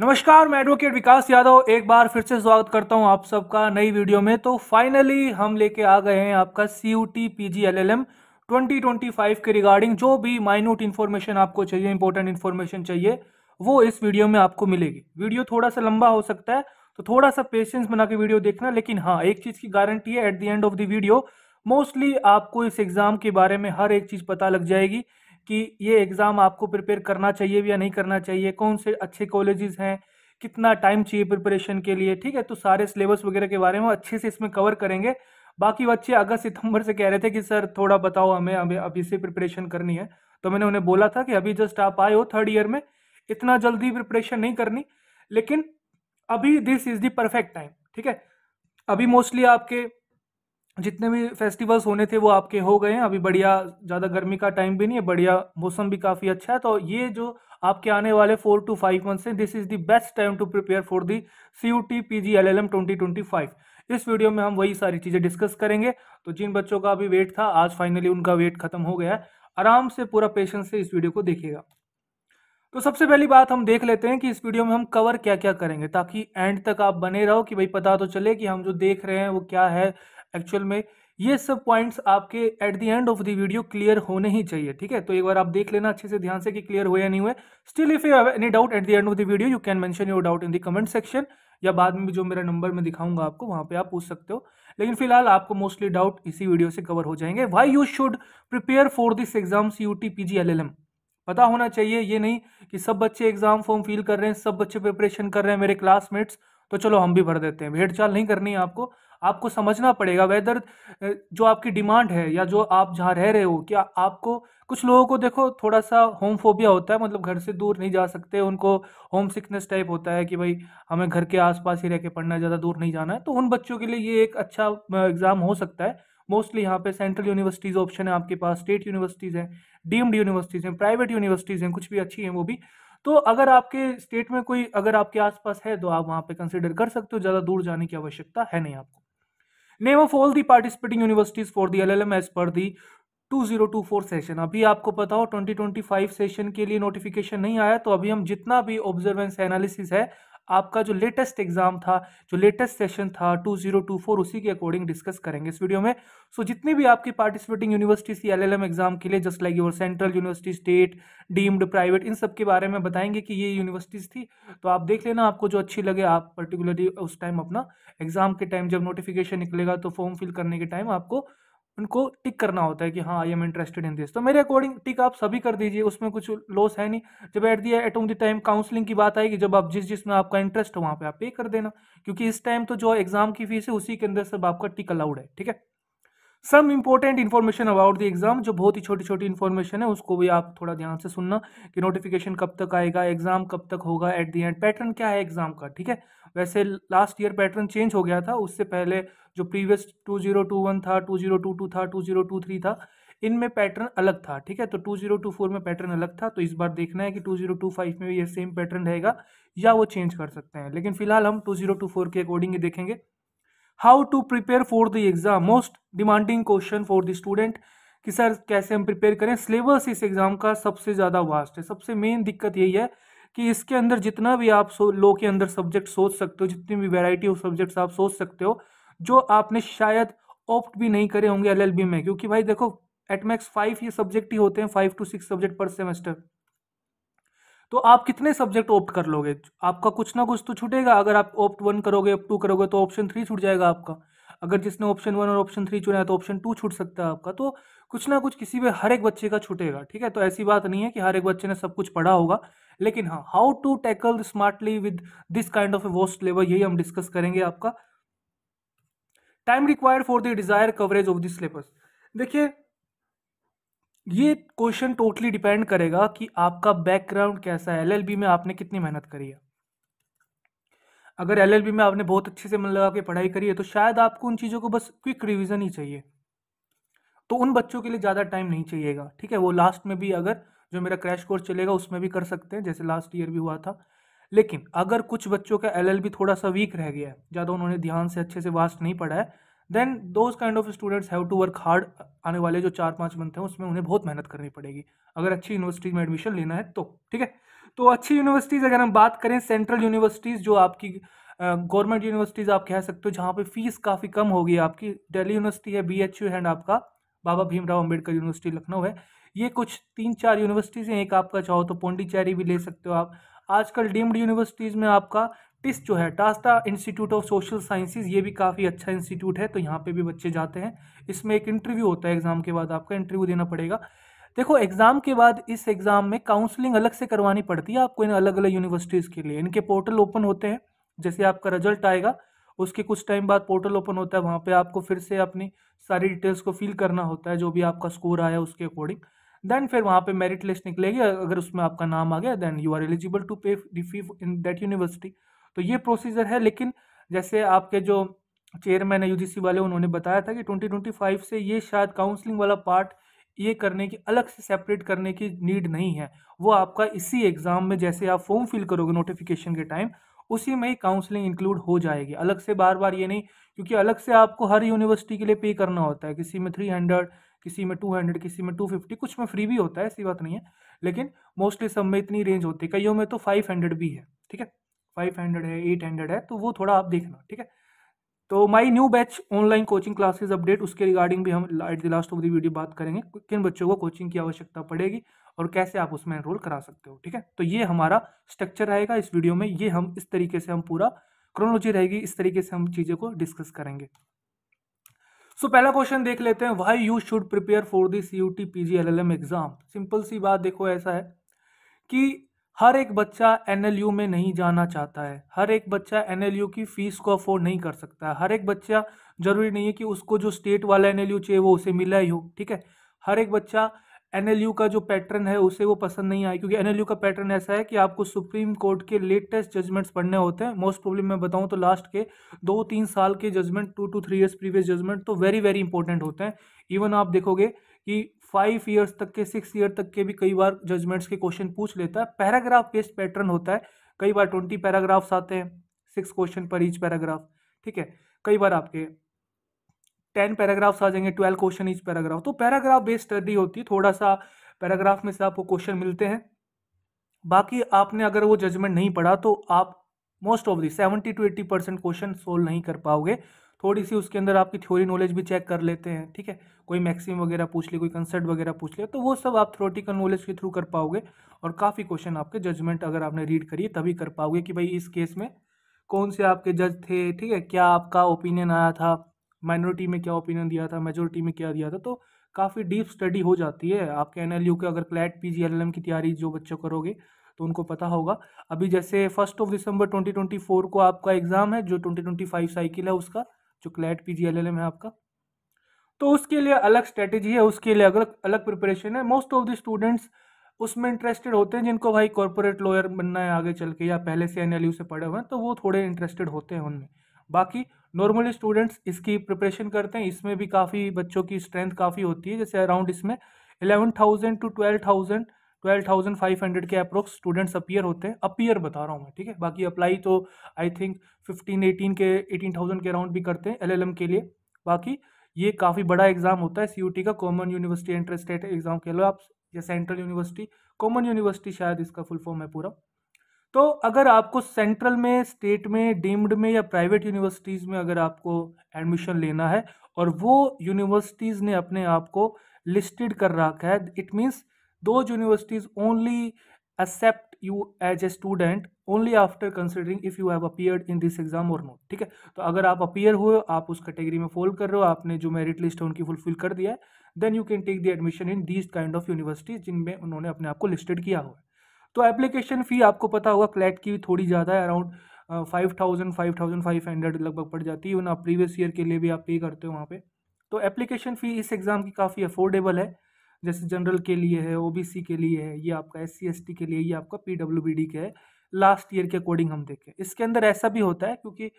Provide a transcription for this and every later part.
नमस्कार मैं एडवोकेट विकास यादव एक बार फिर से स्वागत करता हूं आप सबका नई वीडियो में तो फाइनली हम लेके आ गए हैं आपका C U T P G L L M twenty twenty five के रिगार्डिंग जो भी माइन्यूट इन्फॉर्मेशन आपको चाहिए इंपॉर्टेंट इन्फॉर्मेशन चाहिए वो इस वीडियो में आपको मिलेगी वीडियो थोड़ा सा लंबा हो सकता है तो थोड़ा सा पेशेंस बना के वीडियो देखना लेकिन हाँ एक चीज़ की गारंटी है at the end of the video mostly आपको इस एग्ज़ाम के बारे में हर एक चीज़ पता लग जाएगी कि ये एग्ज़ाम आपको प्रिपेयर करना चाहिए या नहीं करना चाहिए कौन से अच्छे कॉलेजेस हैं कितना टाइम चाहिए प्रिपरेशन के लिए ठीक है तो सारे सिलेबस वगैरह के बारे में अच्छे से इसमें कवर करेंगे बाकी बच्चे अगस्त सितंबर से कह रहे थे कि सर थोड़ा बताओ हमें अभी अभी से प्रिपरेशन करनी है तो मैंने उन्हें बोला था कि अभी जस्ट आप आए हो थर्ड ईयर में इतना जल्दी प्रिपरेशन नहीं करनी लेकिन अभी this is the perfect time ठीक है अभी मोस्टली आपके जितने भी फेस्टिवल्स होने थे वो आपके हो गए हैं अभी बढ़िया ज़्यादा गर्मी का टाइम भी नहीं है बढ़िया मौसम भी काफ़ी अच्छा है तो ये जो आपके आने वाले फोर टू फाइव मंथ्स हैं this is the best time to prepare for the C U T P G L L M twenty twenty five इस वीडियो में हम वही सारी चीज़ें डिस्कस करेंगे तो जिन बच्चों का अभी वेट था आज फाइनली उनका वेट खत्म हो गया है आराम से पूरा पेशेंस से इस वीडियो को देखिएगा तो सबसे पहली बात हम देख लेते हैं कि इस वीडियो में हम कवर क्या क्या करेंगे ताकि एंड तक आप बने रहो कि भाई पता तो चले कि हम जो देख रहे हैं वो क्या है एक्चुअल में ये सब पॉइंट्स आपके at the end of the video clear होने ही चाहिए ठीक है तो एक बार आप देख लेना अच्छे से ध्यान से कि क्लियर हुए या नहीं हुए still if you have any doubt at the end of the video you can mention your doubt in the comment section या बाद में जो मेरा नंबर मैं दिखाऊंगा आपको वहां पे आप पूछ सकते हो लेकिन फिलहाल आपको मोस्टली डाउट इसी वीडियो से कवर हो जाएंगे why you should prepare for this exam C U T P G L L M पता होना चाहिए ये नहीं कि सब बच्चे एग्जाम फॉर्म फिल कर रहे हैं सब बच्चे प्रिपरेशन कर रहे हैं मेरे क्लासमेट्स तो चलो हम भी भर देते हैं भेड़ चाल नहीं करनी है आपको आपको समझना पड़ेगा वेदर जो आपकी डिमांड है या जो आप जहाँ रह रहे हो क्या आपको कुछ लोगों को देखो थोड़ा सा होम फोबिया होता है मतलब घर से दूर नहीं जा सकते उनको होम सिकनेस टाइप होता है कि भाई हमें घर के आसपास ही रह के पढ़ना है ज़्यादा दूर नहीं जाना है तो उन बच्चों के लिए ये एक अच्छा एग्ज़ाम हो सकता है मोस्टली यहाँ पे सेंट्रल यूनिवर्सिटीज़ ऑप्शन है आपके पास स्टेट यूनिवर्सिटीज़ हैं डीम्ड यूनिवर्सिटीज़ हैं प्राइवेट यूनिवर्सिटीज़ हैं कुछ भी अच्छी हैं वो भी तो अगर आपके स्टेट में कोई अगर आपके आसपास है तो आप वहाँ पे कंसिडर कर सकते हो ज़्यादा दूर जाने की आवश्यकता है नहीं आपको name of all the participating universities for the LLM as per the two two zero four session अभी आपको पता हो फाइव सेशन के लिए नोटिफिकेशन नहीं आया तो अभी हम जितना भी ऑब्जर्वेंस एनालिसिस है आपका जो लेटेस्ट एग्जाम था जो लेटेस्ट सेशन था 2024 उसी के अकॉर्डिंग डिस्कस करेंगे इस वीडियो में सो so, जितनी भी आपकी पार्टिसिपेटिंग यूनिवर्सिटीज थी एलएलएम एग्जाम के लिए just like your central university state deemed private इन सब के बारे में बताएंगे कि ये यूनिवर्सिटीज़ थी तो आप देख लेना आपको जो अच्छी लगे आप पर्टिकुलरली उस टाइम अपना एग्जाम के टाइम जब नोटिफिकेशन निकलेगा तो फॉर्म फिल करने के टाइम आपको उनको टिक करना होता है कि हाँ I am interested in this तो मेरे अकॉर्डिंग टिक आप सभी कर दीजिए उसमें कुछ लॉस है नहीं जब at the at on the time counselling की बात आएगी जब आप जिस जिसमें आपका इंटरेस्ट हो वहाँ पे आप पे कर देना क्योंकि इस टाइम तो जो एग्ज़ाम की फीस है उसी के अंदर सब आपका टिक अलाउड है ठीक है some important information about the exam जो बहुत ही छोटी छोटी इन्फॉर्मेशन है उसको भी आप थोड़ा ध्यान से सुनना कि नोटिफिकेशन कब तक आएगा एग्जाम कब तक होगा एट द एंड पैटर्न क्या है एग्जाम का ठीक है वैसे लास्ट ईयर पैटर्न चेंज हो गया था उससे पहले जो previous two zero two one था टू जीरो टू टू था टू जीरो टू थ्री था इनमें पैटर्न अलग था ठीक है तो टू जीरो टू फोर में पैटर्न अलग था तो इस बार देखना है कि टू जीरो टू फाइव में भी ये सेम पैटर्न रहेगा या वो चेंज कर सकते हैं लेकिन फिलहाल हम टू जीरो टू फोर के अकॉर्डिंग ही देखेंगे how to prepare for the exam most demanding question for the student कि सर कैसे हम प्रिपेयर करें सिलेबस इस एग्ज़ाम का सबसे ज़्यादा वास्ट है सबसे मेन दिक्कत यही है कि इसके अंदर जितना भी आप लो के अंदर सब्जेक्ट सोच सकते हो जितनी भी वेराइटी ऑफ सब्जेक्ट्स आप सोच सकते हो जो आपने शायद ऑप्ट भी नहीं करे होंगे एल में क्योंकि भाई देखो एटमैक्स फाइव ये सब्जेक्ट ही होते हैं five to six subject per semester तो आप कितने सब्जेक्ट ऑप्ट कर लोगे आपका कुछ ना कुछ तो छूटेगा अगर आप ऑप्ट वन करोगे ऑप्ट टू करोगे तो ऑप्शन थ्री छूट जाएगा आपका अगर जिसने ऑप्शन वन और ऑप्शन थ्री चुना है तो ऑप्शन टू छूट सकता है आपका तो कुछ ना कुछ किसी भी हर एक बच्चे का छूटेगा ठीक है तो ऐसी बात नहीं है कि हर एक बच्चे ने सब कुछ पढ़ा होगा लेकिन हाँ how to tackle smartly with this kind of a vast level यही हम डिस्कस करेंगे आपका time required for the desire coverage of this syllabus देखिए ये क्वेश्चन टोटली डिपेंड करेगा कि आपका बैकग्राउंड कैसा है एलएलबी में आपने कितनी मेहनत करी है अगर एलएलबी में आपने बहुत अच्छे से मन लगा के पढ़ाई करी है तो शायद आपको उन चीज़ों को बस क्विक रिविज़न ही चाहिए तो उन बच्चों के लिए ज़्यादा टाइम नहीं चाहिएगा ठीक है वो लास्ट में भी अगर जो मेरा क्रैश कोर्स चलेगा उसमें भी कर सकते हैं जैसे लास्ट ईयर भी हुआ था लेकिन अगर कुछ बच्चों का एल थोड़ा सा वीक रह गया है ज़्यादा उन्होंने ध्यान से अच्छे से वास्ट नहीं पढ़ा है then those kind of students have to work hard आने वाले जो चार पाँच मंथ हैं उसमें उन्हें बहुत मेहनत करनी पड़ेगी अगर अच्छी यूनिवर्सिटीज़ में एडमिशन लेना है तो ठीक है तो अच्छी यूनिवर्सिटीज़ अगर हम बात करें सेंट्रल यूनिवर्सिटीज़ जो आपकी गवर्नमेंट यूनिवर्सिटीज़ आप कह सकते हो जहाँ पे फीस काफ़ी कम होगी आपकी दिल्ली यूनिवर्सिटी है बी एच यू एंड आपका बाबा भीमराव अंबेडकर यूनिवर्सिटी लखनऊ है ये कुछ तीन चार यूनिवर्सिटीज़ हैं एक आपका चाहो तो पौंडीचेरी भी ले सकते हो आप आजकल डीम्ड यूनिवर्सिटीज़ में आपका टिस जो है टास्टा इंस्टीट्यूट ऑफ सोशल साइंसेज ये भी काफ़ी अच्छा इंस्टीट्यूट है तो यहाँ पे भी बच्चे जाते हैं इसमें एक इंटरव्यू होता है एग्ज़ाम के बाद आपका इंटरव्यू देना पड़ेगा देखो एग्ज़ाम के बाद इस एग्ज़ाम में काउंसलिंग अलग से करवानी पड़ती है आपको इन अलग अलग यूनिवर्सिटीज़ के लिए इनके पोर्टल ओपन होते हैं जैसे आपका रिजल्ट आएगा उसके कुछ टाइम बाद पोर्टल ओपन होता है वहाँ पे आपको फिर से अपनी सारी डिटेल्स को फिल करना होता है जो भी आपका स्कोर आया उसके अकॉर्डिंग देन फिर वहाँ पे मेरिट लिस्ट निकलेगी अगर उसमें आपका नाम आ गया then you are eligible to pay the fee in that university तो ये प्रोसीजर है लेकिन जैसे आपके जो चेयरमैन है यूजीसी वाले उन्होंने बताया था कि 2025 से ये शायद काउंसलिंग वाला पार्ट ये करने की अलग से सेपरेट करने की नीड नहीं है वो आपका इसी एग्ज़ाम में जैसे आप फॉर्म फिल करोगे नोटिफिकेशन के टाइम उसी में ही काउंसलिंग इंक्लूड हो जाएगी अलग से बार बार ये नहीं क्योंकि अलग से आपको हर यूनिवर्सिटी के लिए पे करना होता है किसी में थ्री हंड्रेड किसी में टू हंड्रेड किसी में टू फिफ्टी कुछ में फ्री भी होता है ऐसी बात नहीं है लेकिन मोस्टली सब में इतनी रेंज होती है कईयों में तो फाइव हंड्रेड भी है ठीक है फाइव हंड्रेड है एट हंड्रेड है तो वो थोड़ा आप देखना ठीक है तो my new batch online coaching classes update उसके रिगार्डिंग भी हम at the last of the video बात करेंगे किन बच्चों को कोचिंग की आवश्यकता पड़ेगी और कैसे आप उसमें एनरोल करा सकते हो ठीक है तो ये हमारा स्ट्रक्चर रहेगा इस वीडियो में ये हम इस तरीके से हम पूरा क्रोनोलॉजी रहेगी इस तरीके से हम चीज़ों को डिस्कस करेंगे सो so, पहला क्वेश्चन देख लेते हैं why you should prepare for the C U T P G L L M exam simple सी बात देखो ऐसा है कि हर एक बच्चा एन में नहीं जाना चाहता है हर एक बच्चा एन की फ़ीस को अफोर्ड नहीं कर सकता है हर एक बच्चा ज़रूरी नहीं है कि उसको जो स्टेट वाला एन चाहिए वो उसे मिला ही हो ठीक है हर एक बच्चा एन का जो पैटर्न है उसे वो पसंद नहीं आया क्योंकि एन का पैटर्न ऐसा है कि आपको सुप्रीम कोर्ट के लेटेस्ट जजमेंट्स पढ़ने होते हैं मोस्ट प्रॉब्लम मैं बताऊँ तो लास्ट के दो तीन साल के judgment two to three years previous judgment तो वेरी वेरी इंपॉर्टेंट होते हैं इवन आप देखोगे कि फाइव ईयर्स तक के सिक्स ईयर तक के भी कई बार जजमेंट्स के क्वेश्चन पूछ लेता है पैराग्राफ बेस्ड पैटर्न होता है कई बार ट्वेंटी पैराग्राफ्स आते हैं सिक्स क्वेश्चन पर ईच पैराग्राफ ठीक है कई बार आपके टेन पैराग्राफ्स आ जाएंगे ट्वेल्व क्वेश्चन ईच पैराग्राफ तो पैराग्राफ बेस्ड स्टडी होती है थोड़ा सा पैराग्राफ में से आपको क्वेश्चन मिलते हैं बाकी आपने अगर वो जजमेंट नहीं पढ़ा तो आप most of the seventy to eighty percent question solve नहीं कर पाओगे थोड़ी सी उसके अंदर आपकी थ्योरी नॉलेज भी चेक कर लेते हैं ठीक है कोई मैक्सिम वगैरह पूछ ले कोई कंसर्ट वगैरह पूछ ले तो वो सब आप थ्रोटिकल नॉलेज के थ्रू कर पाओगे और काफ़ी क्वेश्चन आपके जजमेंट अगर आपने रीड करिए तभी कर पाओगे कि भाई इस केस में कौन से आपके जज थे ठीक है क्या आपका ओपिनियन आया था माइनॉरिटी में क्या ओपिनियन दिया था मेजोरिटी में क्या दिया था तो काफ़ी डीप स्टडी हो जाती है आपके एन एल यू के अगर CLAT P G L M की तैयारी जो बच्चों करोगे तो उनको पता होगा अभी जैसे first of December twenty twenty four को आपका एग्ज़ाम है जो ट्वेंटी ट्वेंटी फाइव साइकिल है उसका जो क्लैट पी जी है आपका तो उसके लिए अलग स्ट्रेटेजी है उसके लिए अलग अलग प्रिपरेशन है मोस्ट ऑफ द स्टूडेंट्स उसमें इंटरेस्टेड होते हैं जिनको भाई कॉरपोरेट लॉयर बनना है आगे चल के या पहले से एन से पढ़े हुए हैं तो वो थोड़े इंटरेस्टेड होते हैं उनमें बाकी नॉर्मली स्टूडेंट्स इसकी प्रिपरेशन करते हैं इसमें भी काफ़ी बच्चों की स्ट्रेंथ काफ़ी होती है जैसे अराउंड इसमें eleven to twelve twelve thousand five hundred के अप्रोक्स स्टूडेंट्स अपियर होते हैं अपियर बता रहा हूँ मैं ठीक है बाकी अप्लाई तो आई थिंक फिफ्टीन एटीन के एटीन थाउजेंड के अराउंड भी करते हैं एलएलएम के लिए बाकी ये काफ़ी बड़ा एग्ज़ाम होता है सी का common university entrance state exam कह लो आप या सेंट्रल यूनिवर्सिटी कॉमन यूनिवर्सिटी शायद इसका फुल फॉर्म है पूरा तो अगर आपको सेंट्रल में स्टेट में डीम्ड में या प्राइवेट यूनिवर्सिटीज़ में अगर आपको एडमिशन लेना है और वो यूनिवर्सिटीज़ ने अपने आप को लिस्टेड कर रखा है it means those universities only accept you as a student only after considering if you have appeared in this exam or not ठीक है तो अगर आप appear हुए आप उस कैटेगरी में फॉल कर रहे हो आपने जो मेरिट लिस्ट है उनकी फुलफिल कर दिया है then you can take the admission in these kind of universities जिनमें उन्होंने अपने आप को लिस्टेड किया हुआ है तो एप्लीकेशन फ़ी आपको पता होगा क्लैट की थोड़ी ज़्यादा है around five thousand five thousand five hundred लगभग पड़ जाती है इवन आप प्रीवियस ईयर के लिए भी आप पे करते हो वहाँ पे तो एप्लीकेशन फ़ी इस एग्ज़ाम की काफ़ी अफोर्डेबल है जैसे जनरल के लिए है ओबीसी के लिए है ये आपका एस सी के लिए ये आपका पी डब्ल्यू के है लास्ट ईयर के अकॉर्डिंग हम देखें इसके अंदर ऐसा भी होता है क्योंकि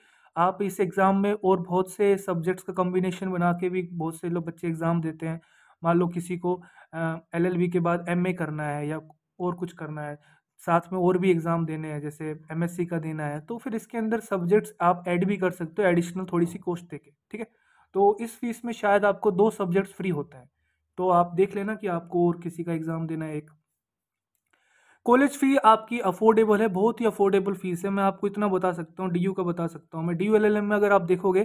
आप इस एग्ज़ाम में और बहुत से सब्जेक्ट्स का कॉम्बिनेशन बना के भी बहुत से लोग बच्चे एग्ज़ाम देते हैं मान लो किसी को एल uh, के बाद एम करना है या और कुछ करना है साथ में और भी एग्ज़ाम देने हैं जैसे एम का देना है तो फिर इसके अंदर सब्जेक्ट्स आप ऐड भी कर सकते हो एडिशनल थोड़ी सी कोस्ट दे के ठीक है तो इस फीस में शायद आपको दो सब्जेक्ट्स फ्री होता है तो आप देख लेना कि आपको और किसी का एग्ज़ाम देना है एक कॉलेज फ़ी आपकी अफोर्डेबल है बहुत ही अफोर्डेबल फ़ीस है मैं आपको इतना बता सकता हूँ डी का बता सकता हूँ मैं डी में अगर आप देखोगे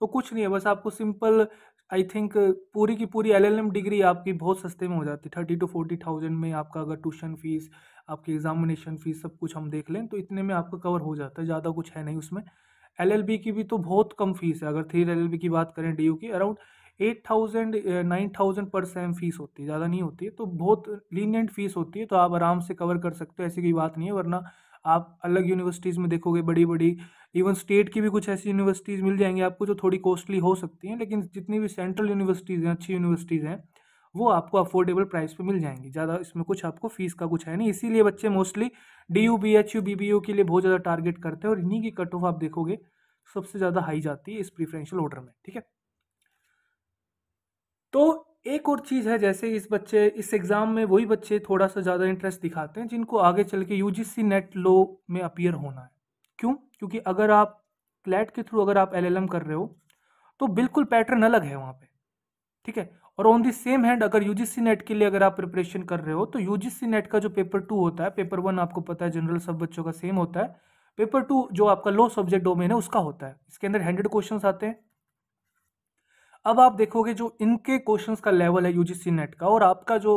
तो कुछ नहीं है बस आपको सिंपल आई थिंक पूरी की पूरी एल डिग्री आपकी बहुत सस्ते में हो जाती है थर्टी टू फोर्टी थाउजेंड में आपका अगर ट्यूशन फ़ीस आपकी एग्जामिनेशन फ़ीस सब कुछ हम देख लें तो इतने में आपका कवर हो जाता है ज़्यादा कुछ है नहीं उसमें एल की भी तो बहुत कम फीस है अगर थ्री एल की बात करें डी की around eight thousand nine thousand पर सेम फीस होती है ज़्यादा नहीं होती है तो बहुत लीनियंट फीस होती है तो आप आराम से कवर कर सकते हो ऐसी कोई बात नहीं है वरना आप अलग यूनिवर्सिटीज़ में देखोगे बड़ी बड़ी इवन स्टेट की भी कुछ ऐसी यूनिवर्सिटीज़ मिल जाएंगी आपको जो थोड़ी कॉस्टली हो सकती हैं लेकिन जितनी भी सेंट्रल यूनिवर्सिटीज़ हैं अच्छी यूनिवर्सिटीज़ हैं वो आपको अफोर्डेबल प्राइस पे मिल जाएंगी ज़्यादा इसमें कुछ आपको फीस का कुछ है नहीं इसीलिए बच्चे mostly D U B H U B B U के लिए बहुत ज़्यादा टारगेट करते हैं और इन्हीं की कट ऑफ आप देखोगे सबसे ज़्यादा हाई जाती है इस प्रीफरेंशियल ऑर्डर में ठीक है तो एक और चीज़ है जैसे इस बच्चे इस एग्ज़ाम में वही बच्चे थोड़ा सा ज़्यादा इंटरेस्ट दिखाते हैं जिनको आगे चल के यू नेट लो में अपियर होना है क्यों क्योंकि अगर आप क्लैट के थ्रू अगर आप एल कर रहे हो तो बिल्कुल पैटर्न अलग है वहाँ पर ठीक है और ऑन दी सेम हैंड अगर यू नेट के लिए अगर आप प्रिपरेशन कर रहे हो तो यू नेट का जो पेपर टू होता है पेपर वन आपको पता है जनरल सब बच्चों का सेम होता है पेपर टू जो आपका लो सब्जेक्ट डोमेन है उसका होता है इसके अंदर हंड्रेड क्वेश्चन आते हैं अब आप देखोगे जो इनके क्वेश्चंस का लेवल है यूजीसी नेट का और आपका जो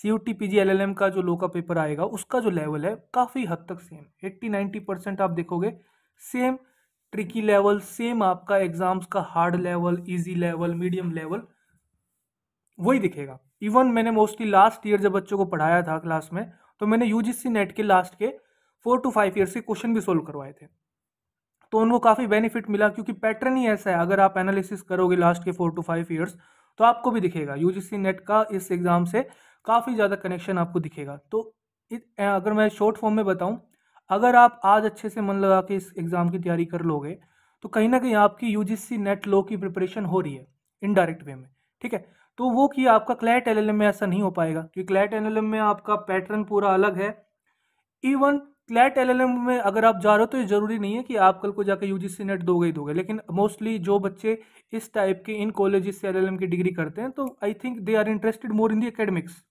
C U T P G L L M का जो लोका पेपर आएगा उसका जो लेवल है काफ़ी हद तक सेम एट्टी नाइन्टी परसेंट आप देखोगे सेम ट्रिकी लेवल सेम आपका एग्जाम्स का hard level easy level medium level वही दिखेगा इवन मैंने मोस्टली लास्ट ईयर जब बच्चों को पढ़ाया था क्लास में तो मैंने यू नेट के लास्ट के फोर टू फाइव ईयर के क्वेश्चन भी सोल्व करवाए थे तो उनको काफ़ी बेनिफिट मिला क्योंकि पैटर्न ही ऐसा है अगर आप एनालिसिस करोगे लास्ट के फोर टू फाइव ईयर्स तो आपको भी दिखेगा यू नेट का इस एग्ज़ाम से काफ़ी ज़्यादा कनेक्शन आपको दिखेगा तो अगर मैं शॉर्ट फॉर्म में बताऊँ अगर आप आज अच्छे से मन लगा के इस एग्ज़ाम की तैयारी कर लोगे तो कहीं ना कहीं आपकी यू नेट लॉ की प्रिपरेशन हो रही है इनडायरेक्ट वे में ठीक है तो वो कि आपका क्लैट एल में ऐसा नहीं हो पाएगा क्योंकि क्लैट एल में आपका पैटर्न पूरा अलग है इवन क्लैट एल में अगर आप जा रहे हो तो ये ज़रूरी नहीं है कि आप कल को जाकर यू जी नेट दोगे ही दोगे लेकिन मोस्टली जो बच्चे इस टाइप के इन कॉलेजेस से एल की डिग्री करते हैं तो I think they are interested more in the academics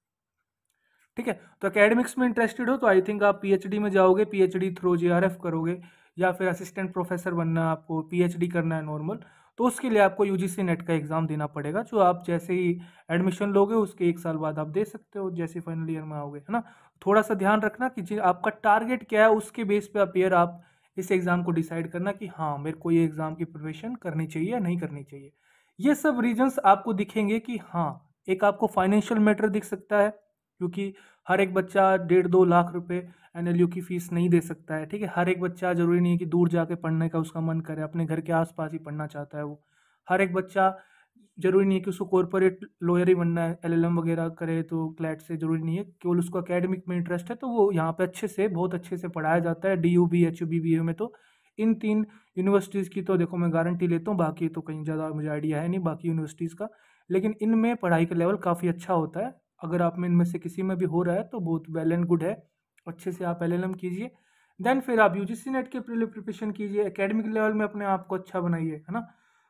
ठीक है तो अकेडमिक्स में इंटरेस्टेड हो तो आई थिंक आप पी में जाओगे डी थ्रू जेआरएफ करोगे या फिर असिस्टेंट प्रोफेसर बनना है आपको पी करना है नॉर्मल तो उसके लिए आपको यू नेट का एग्ज़ाम देना पड़ेगा जो आप जैसे ही एडमिशन लोगे उसके एक साल बाद आप दे सकते हो जैसे फाइनल ईयर में आओगे है ना थोड़ा सा ध्यान रखना कि जी आपका टारगेट क्या है उसके बेस पे आप ईयर आप इस एग्ज़ाम को डिसाइड करना कि हाँ मेरे को ये एग्ज़ाम की प्रिपरेशन करनी चाहिए या नहीं करनी चाहिए ये सब रीजंस आपको दिखेंगे कि हाँ एक आपको फाइनेंशियल मैटर दिख सकता है क्योंकि हर एक बच्चा डेढ़ दो लाख रुपए एन की फ़ीस नहीं दे सकता है ठीक है हर एक बच्चा ज़रूरी नहीं है कि दूर जाके पढ़ने का उसका मन करे अपने घर के आसपास ही पढ़ना चाहता है वो हर एक बच्चा जरूरी नहीं है कि उसको कॉरपोरेट लॉयर ही बनना है एल वगैरह करे तो क्लैट से जरूरी नहीं है केवल उसको अकेडमिक में इंटरेस्ट है तो वो यहाँ पे अच्छे से बहुत अच्छे से पढ़ाया जाता है D U B H U B B A में तो इन तीन यूनिवर्सिटीज़ की तो देखो मैं गारंटी लेता हूँ बाकी तो कहीं ज़्यादा मुझे आइडिया है नहीं बाकी यूनिवर्सिटीज़ का लेकिन इनमें पढ़ाई का लेवल काफ़ी अच्छा होता है अगर आप में इनमें से किसी में भी हो रहा है तो बहुत वेल एंड गुड है अच्छे से आप एल कीजिए देन फिर आप यू नेट के प्रिपरेशन कीजिए अकेडमिक लेवल में अपने आप को अच्छा बनाइए है ना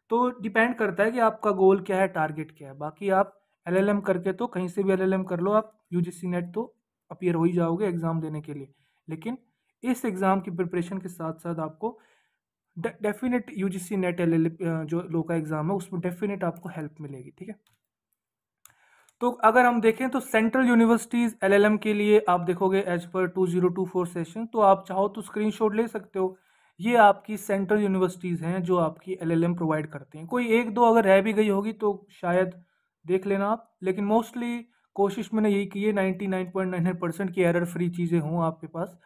तो डिपेंड करता है कि आपका गोल क्या है टारगेट क्या है बाकी आप एलएलएम करके तो कहीं से भी एलएलएम कर लो आप यूजीसी नेट तो अपियर हो ही जाओगे एग्ज़ाम देने के लिए लेकिन इस एग्ज़ाम की प्रिपरेशन के साथ साथ आपको definite U G C net L जो लो का एग्ज़ाम है उसमें डेफिनेट आपको हेल्प मिलेगी ठीक है तो अगर हम देखें तो सेंट्रल यूनिवर्सिटीज़ एलएलएम के लिए आप देखोगे as per two zero two four session तो आप चाहो तो स्क्रीनशॉट ले सकते हो ये आपकी सेंट्रल यूनिवर्सिटीज़ हैं जो आपकी एलएलएम प्रोवाइड करते हैं कोई एक दो अगर रह भी गई होगी तो शायद देख लेना आप लेकिन मोस्टली कोशिश मैंने यही की है ninety nine point nine nine percent की एरर फ्री चीज़ें हों आपके पास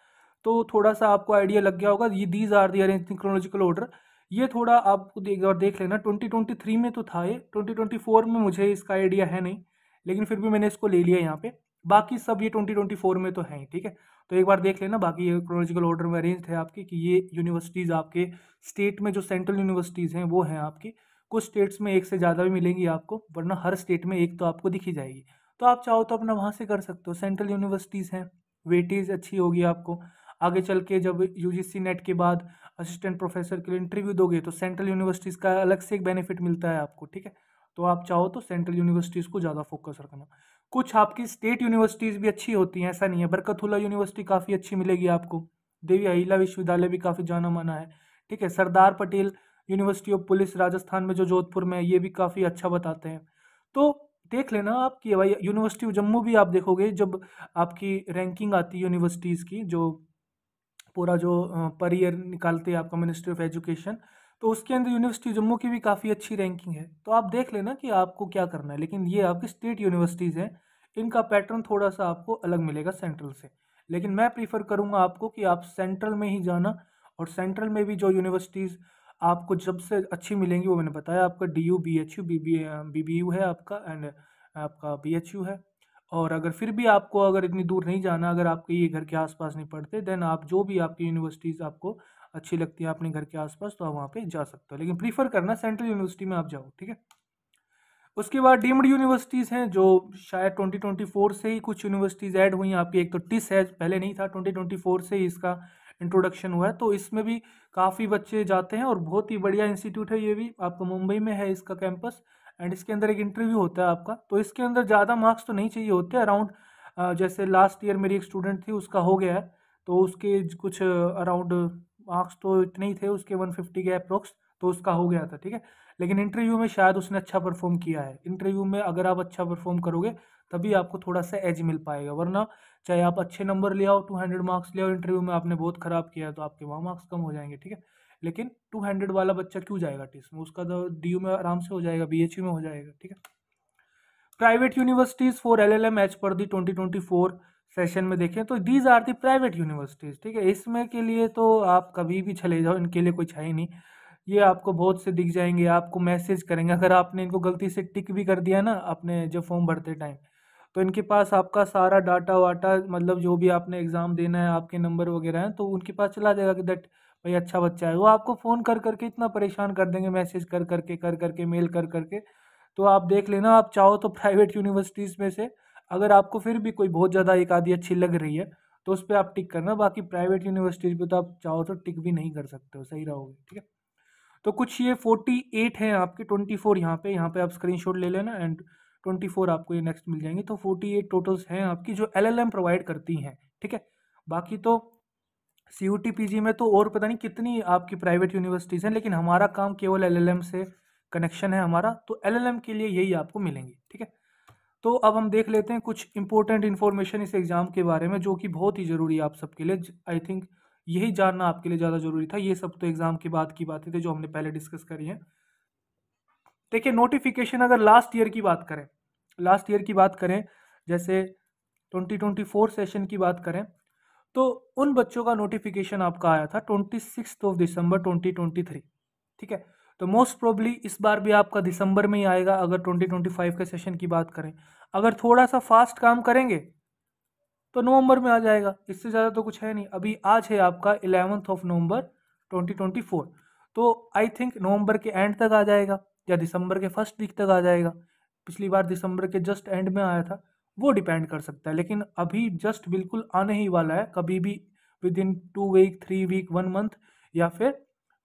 तो थोड़ा सा आपको आइडिया लग गया होगा ये these are the arrange chronological order ये थोड़ा आपको एक बार देख लेना ट्वेंटी ट्वेंटी थ्री में तो था ये ट्वेंटी ट्वेंटी फोर में मुझे इसका आइडिया है नहीं लेकिन फिर भी मैंने इसको ले लिया यहाँ पे बाकी सब ये ट्वेंटी ट्वेंटी फोर में तो है ही ठीक है तो एक बार देख लेना बाकी ये क्रोनोलॉजिकल ऑर्डर में अरेंज है आपकी कि ये यूनिवर्सिटीज़ आपके स्टेट में जो सेंट्रल यूनिवर्सिटीज़ हैं वो हैं आपकी कुछ स्टेट्स में एक से ज़्यादा भी मिलेंगी आपको वरना हर स्टेट में एक तो आपको दिखी जाएगी तो आप चाहो तो अपना वहाँ से कर सकते हो सेंट्रल यूनिवर्सिटीज़ हैं वेटेज अच्छी होगी आपको आगे चल के जब यू नेट के बाद असिस्टेंट प्रोफेसर के लिए इंटरव्यू दोगे तो सेंट्रल यूनिवर्सिटीज़ का अलग से एक बेनिफिट मिलता है आपको ठीक है तो आप चाहो तो सेंट्रल यूनिवर्सिटीज़ को ज़्यादा फोकस रखना कुछ आपकी स्टेट यूनिवर्सिटीज़ भी अच्छी होती हैं ऐसा नहीं है बरकतुल्ला यूनिवर्सिटी काफ़ी अच्छी मिलेगी आपको देवी अहिला विश्वविद्यालय भी काफ़ी जाना माना है ठीक है Sardar Patel university of police Rajasthan में जो जोधपुर में है ये भी काफ़ी अच्छा बताते हैं तो देख लेना आपकी भाई यूनिवर्सिटी ऑफ जम्मू भी आप देखोगे जब आपकी रैंकिंग आती है यूनिवर्सिटीज़ की जो पूरा जो पर ईयर निकालते हैं आपका मिनिस्ट्री ऑफ एजुकेशन तो उसके अंदर यूनिवर्सिटी जम्मू की भी काफ़ी अच्छी रैंकिंग है तो आप देख लेना कि आपको क्या करना है लेकिन ये आपकी स्टेट यूनिवर्सिटीज़ हैं इनका पैटर्न थोड़ा सा आपको अलग मिलेगा सेंट्रल से लेकिन मैं प्रीफर करूँगा आपको कि आप सेंट्रल में ही जाना और सेंट्रल में भी जो यूनिवर्सिटीज़ आपको जब से अच्छी मिलेंगी वो मैंने बताया आपका D U B H U B B U है आपका एंड आपका बी एच यू है और अगर फिर भी आपको अगर इतनी दूर नहीं जाना अगर आपके ये घर के आसपास नहीं पड़ते देन आप जो भी आपकी यूनिवर्सिटीज़ आपको अच्छी लगती है अपने घर के आसपास तो आप वहाँ पे जा सकते हो लेकिन प्रीफर करना सेंट्रल यूनिवर्सिटी में आप जाओ ठीक है उसके बाद डीम्ड यूनिवर्सिटीज़ हैं जो शायद 2024 से ही कुछ यूनिवर्सिटीज़ ऐड हुई हैं आपकी एक तो टिस है पहले नहीं था 2024 से ही इसका इंट्रोडक्शन हुआ है तो इसमें भी काफ़ी बच्चे जाते हैं और बहुत ही बढ़िया इंस्टीट्यूट है ये भी आपको मुंबई में है इसका कैंपस एंड इसके अंदर एक इंटरव्यू होता है आपका तो इसके अंदर ज़्यादा मार्क्स तो नहीं चाहिए होते अराउंड जैसे लास्ट ईयर मेरी एक स्टूडेंट थी उसका हो गया है तो उसके कुछ अराउंड मार्क्स तो इतने ही थे उसके वन फिफ्टी के अप्रोक्स तो उसका हो गया था ठीक है लेकिन इंटरव्यू में शायद उसने अच्छा परफॉर्म किया है इंटरव्यू में अगर आप अच्छा परफॉर्म करोगे तभी आपको थोड़ा सा एज मिल पाएगा वरना चाहे आप अच्छे नंबर ले आओ टू हंड्रेड मार्क्स ले आओ इंटरव्यू में आपने बहुत ख़राब किया तो आपके वहाँ मार्क्स कम हो जाएंगे ठीक है लेकिन टू हंड्रेड वाला बच्चा क्यों जाएगा टीस में उसका डी तो में आराम से हो जाएगा बी में हो जाएगा ठीक है private universities for L L M H पर the twenty twenty four session में देखें तो these are the private universities ठीक है इसमें के लिए तो आप कभी भी चले जाओ इनके लिए कुछ है ही नहीं ये आपको बहुत से दिख जाएंगे आपको मैसेज करेंगे अगर आपने इनको गलती से टिक भी कर दिया ना अपने जो फॉर्म भरते टाइम तो इनके पास आपका सारा डाटा वाटा मतलब जो भी आपने एग्ज़ाम देना है आपके नंबर वगैरह हैं तो उनके पास चला जाएगा कि दैट भाई अच्छा बच्चा है वो आपको फ़ोन कर करके इतना परेशान कर देंगे मैसेज कर करके कर करके मेल कर करके तो आप देख लेना आप चाहो तो प्राइवेट यूनिवर्सिटीज़ में से अगर आपको फिर भी कोई बहुत ज़्यादा एक आधी अच्छी लग रही है तो उस पर आप टिक करना बाकी प्राइवेट यूनिवर्सिटीज़ पर तो आप चाहो तो टिक भी नहीं कर सकते हो सही रहोगे ठीक है तो कुछ ये फोर्टी एट है आपके ट्वेंटी फोर यहाँ पर यहाँ पर आप शॉट ले लेना एंड ट्वेंटी फोर आपको ये नेक्स्ट मिल जाएंगे तो फोर्टी एट टोटल्स हैं आपकी जो एल एल एम प्रोवाइड करती हैं ठीक है बाकी तो C U T P G में तो और पता नहीं कितनी आपकी प्राइवेट यूनिवर्सिटीज़ हैं लेकिन हमारा काम केवल एल एल एम से कनेक्शन है हमारा तो एल एल एम के लिए यही आपको मिलेंगे ठीक है तो अब हम देख लेते हैं कुछ इंपॉर्टेंट इन्फॉर्मेशन इस एग्ज़ाम के बारे में जो कि बहुत ही ज़रूरी है आप सबके लिए आई थिंक यही जानना आपके लिए ज़्यादा ज़रूरी था ये सब तो एग्ज़ाम के बाद की बातें थी जो हमने पहले डिस्कस करी हैं देखिए नोटिफिकेशन अगर लास्ट ईयर की बात करें लास्ट ईयर की बात करें जैसे 2024 सेशन की बात करें तो उन बच्चों का नोटिफिकेशन आपका आया था twenty six of December twenty twenty three ठीक है तो मोस्ट प्रोबली इस बार भी आपका दिसंबर में ही आएगा अगर 2025 के सेशन की बात करें अगर थोड़ा सा फास्ट काम करेंगे तो नवंबर में आ जाएगा इससे ज़्यादा तो कुछ है नहीं अभी आज है आपका इलेवंथ ऑफ नवंबर 2024 तो आई थिंक नवंबर के एंड तक आ जाएगा या दिसंबर के फर्स्ट वीक तक आ जाएगा पिछली बार दिसंबर के जस्ट एंड में आया था वो डिपेंड कर सकता है लेकिन अभी जस्ट बिल्कुल आने ही वाला है कभी भी within two week three week one month या फिर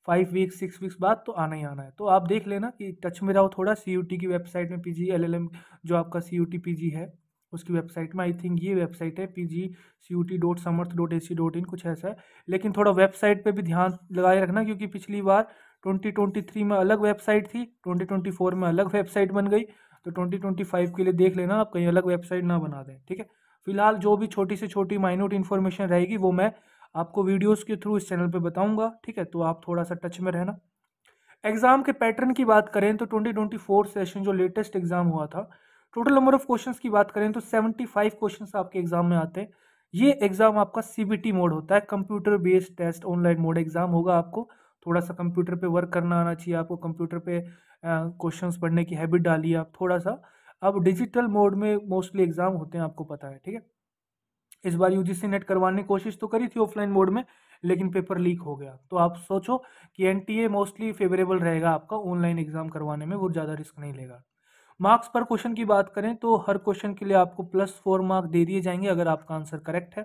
फाइव वीक्स सिक्स वीक्स बाद तो आना ही आना है तो आप देख लेना कि टच में रहो थोड़ा सी की वेबसाइट में पी एम जो आपका सी यू है उसकी वेबसाइट में आई थिंक ये वेबसाइट है P G C U T dot Samarth dot A C dot in कुछ ऐसा है लेकिन थोड़ा वेबसाइट पे भी ध्यान लगाए रखना क्योंकि पिछली बार 2023 में अलग वेबसाइट थी 2024 में अलग वेबसाइट बन गई तो 2025 के लिए देख लेना आप कहीं अलग वेबसाइट ना बना दें ठीक है फिलहाल जो भी छोटी से छोटी माइनूट इन्फॉर्मेशन रहेगी वो मैं आपको वीडियोस के थ्रू इस चैनल पे बताऊंगा ठीक है तो आप थोड़ा सा टच में रहना एग्ज़ाम के पैटर्न की बात करें तो 2024 सेशन जो लेटेस्ट एग्ज़ाम हुआ था टोटल नंबर ऑफ क्वेश्चन की बात करें तो 75 क्वेश्चन आपके एग्ज़ाम में आते हैं ये एग्ज़ाम आपका सी मोड होता है computer based test online mode exam होगा आपको थोड़ा सा कंप्यूटर पर वर्क करना आना चाहिए आपको कंप्यूटर पर क्वेश्चन पढ़ने की हैबिट डालिए आप थोड़ा सा अब डिजिटल मोड में मोस्टली एग्ज़ाम होते हैं आपको पता है ठीक है इस बार यूजीसी नेट करवाने की कोशिश तो करी थी ऑफलाइन मोड में लेकिन पेपर लीक हो गया तो आप सोचो कि एनटीए मोस्टली फेवरेबल रहेगा आपका ऑनलाइन एग्जाम करवाने में वो ज़्यादा रिस्क नहीं लेगा मार्क्स पर क्वेश्चन की बात करें तो हर क्वेश्चन के लिए आपको प्लस फोर मार्क दे दिए जाएंगे अगर आपका आंसर करेक्ट है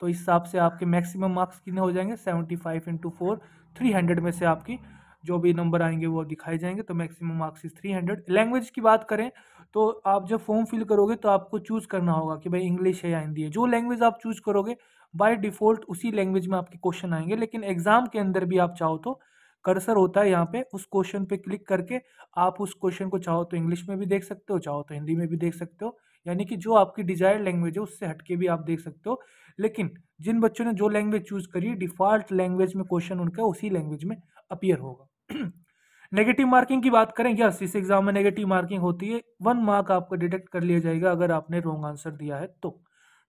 तो इस हिसाब से आपके मैक्सिमम मार्क्स कितने हो जाएंगे seventy five into four three hundred में से आपकी जो भी नंबर आएंगे वो दिखाए जाएंगे तो maximum marks is three hundred language की बात करें तो आप जब फॉर्म फिल करोगे तो आपको चूज़ करना होगा कि भाई इंग्लिश है या हिंदी है जो लैंग्वेज आप चूज़ करोगे बाय डिफ़ॉल्ट उसी लैंग्वेज में आपके क्वेश्चन आएंगे लेकिन एग्ज़ाम के अंदर भी आप चाहो तो कर्सर होता है यहाँ पे उस क्वेश्चन पे क्लिक करके आप उस क्वेश्चन को चाहो तो इंग्लिश में भी देख सकते हो चाहो तो हिंदी में भी देख सकते हो यानी कि जो आपकी डिजायर्ड लैंग्वेज है उससे हटके भी आप देख सकते हो लेकिन जिन बच्चों ने जो लैंग्वेज चूज़ करी डिफ़ॉल्ट लैंग्वेज में क्वेश्चन उनका उसी लैंग्वेज में अपियर होगा नेगेटिव मार्किंग की बात करें यस इस एग्जाम में नेगेटिव मार्किंग होती है वन मार्क आपका डिटेक्ट कर लिया जाएगा अगर आपने रॉन्ग आंसर दिया है तो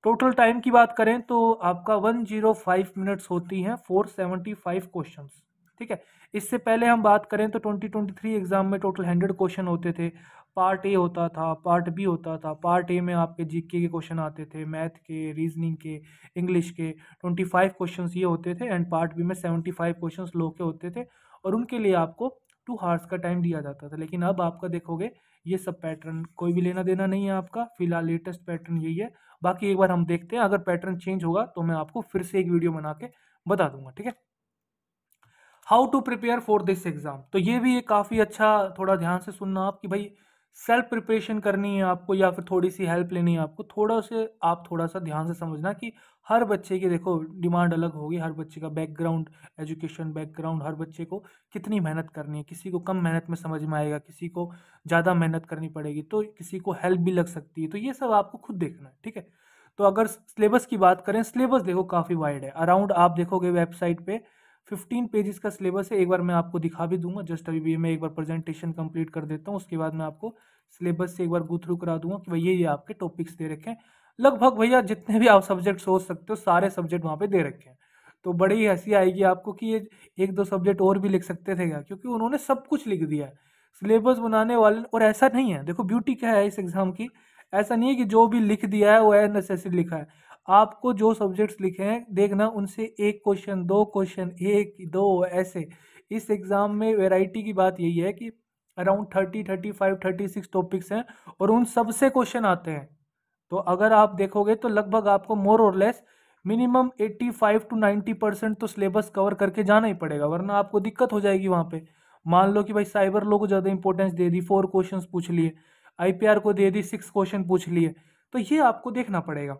टोटल टाइम की बात करें तो आपका 105 मिनट्स होती हैं 475 क्वेश्चंस ठीक है इससे पहले हम बात करें तो 2023 एग्जाम में टोटल 100 क्वेश्चन होते थे पार्ट ए होता था पार्ट बी होता था पार्ट ए में आपके जीके के क्वेश्चन आते थे मैथ के रीजनिंग के इंग्लिश के 25 क्वेश्चंस ये होते थे एंड पार्ट बी में 75 क्वेश्चन लो के होते थे और उनके लिए आपको टू हार्स का टाइम दिया जाता था लेकिन अब आपका देखोगे ये सब पैटर्न कोई भी लेना देना नहीं है आपका फिलहाल लेटेस्ट पैटर्न यही है बाकी एक बार हम देखते हैं अगर पैटर्न चेंज होगा तो मैं आपको फिर से एक वीडियो बना के बता दूंगा ठीक है how to prepare for this exam तो ये भी एक काफ़ी अच्छा थोड़ा ध्यान से सुनना आप कि भाई सेल्फ प्रिपरेशन करनी है आपको या फिर थोड़ी सी हेल्प लेनी है आपको थोड़ा से आप थोड़ा सा ध्यान से समझना कि हर बच्चे की देखो डिमांड अलग होगी हर बच्चे का बैकग्राउंड एजुकेशन बैकग्राउंड हर बच्चे को कितनी मेहनत करनी है किसी को कम मेहनत में समझ में आएगा किसी को ज़्यादा मेहनत करनी पड़ेगी तो किसी को हेल्प भी लग सकती है तो ये सब आपको खुद देखना है ठीक है तो अगर सिलेबस की बात करें सिलेबस देखो काफ़ी वाइड है अराउंड आप देखोगे वेबसाइट पर फिफ्टीन पेजेस का सिलेबस है एक बार मैं आपको दिखा भी दूंगा जस्ट अभी भी मैं एक बार प्रेजेंटेशन कंप्लीट कर देता हूँ उसके बाद मैं आपको सिलेबस से एक बार गो थ्रू करा दूंगा कि भाई ये ये आपके टॉपिक्स दे रखें लगभग भैया जितने भी आप सब्जेक्ट सोच सकते हो सारे सब्जेक्ट वहाँ पे दे रखे हैं तो बड़ी ही हंसी आएगी आपको कि ये एक दो सब्जेक्ट और भी लिख सकते थे क्या क्योंकि उन्होंने सब कुछ लिख दिया है सिलेबस बनाने वाले और ऐसा नहीं है देखो ब्यूटी क्या है इस एग्ज़ाम की ऐसा नहीं है कि जो भी लिख दिया है वो अननेसेसरी लिखा है आपको जो सब्जेक्ट्स लिखे हैं देखना उनसे एक क्वेश्चन दो क्वेश्चन एक दो ऐसे इस एग्ज़ाम में वेराइटी की बात यही है कि around thirty thirty five thirty six topics हैं और उन सबसे क्वेश्चन आते हैं तो अगर आप देखोगे तो लगभग आपको मोर और लेस मिनिमम 85 टू 90 परसेंट तो सिलेबस कवर करके जाना ही पड़ेगा वरना आपको दिक्कत हो जाएगी वहाँ पे मान लो कि भाई साइबर लो को ज़्यादा इंपॉर्टेंस दे दी फोर क्वेश्चन पूछ लिए आईपीआर को दे दी सिक्स क्वेश्चन पूछ लिए तो ये आपको देखना पड़ेगा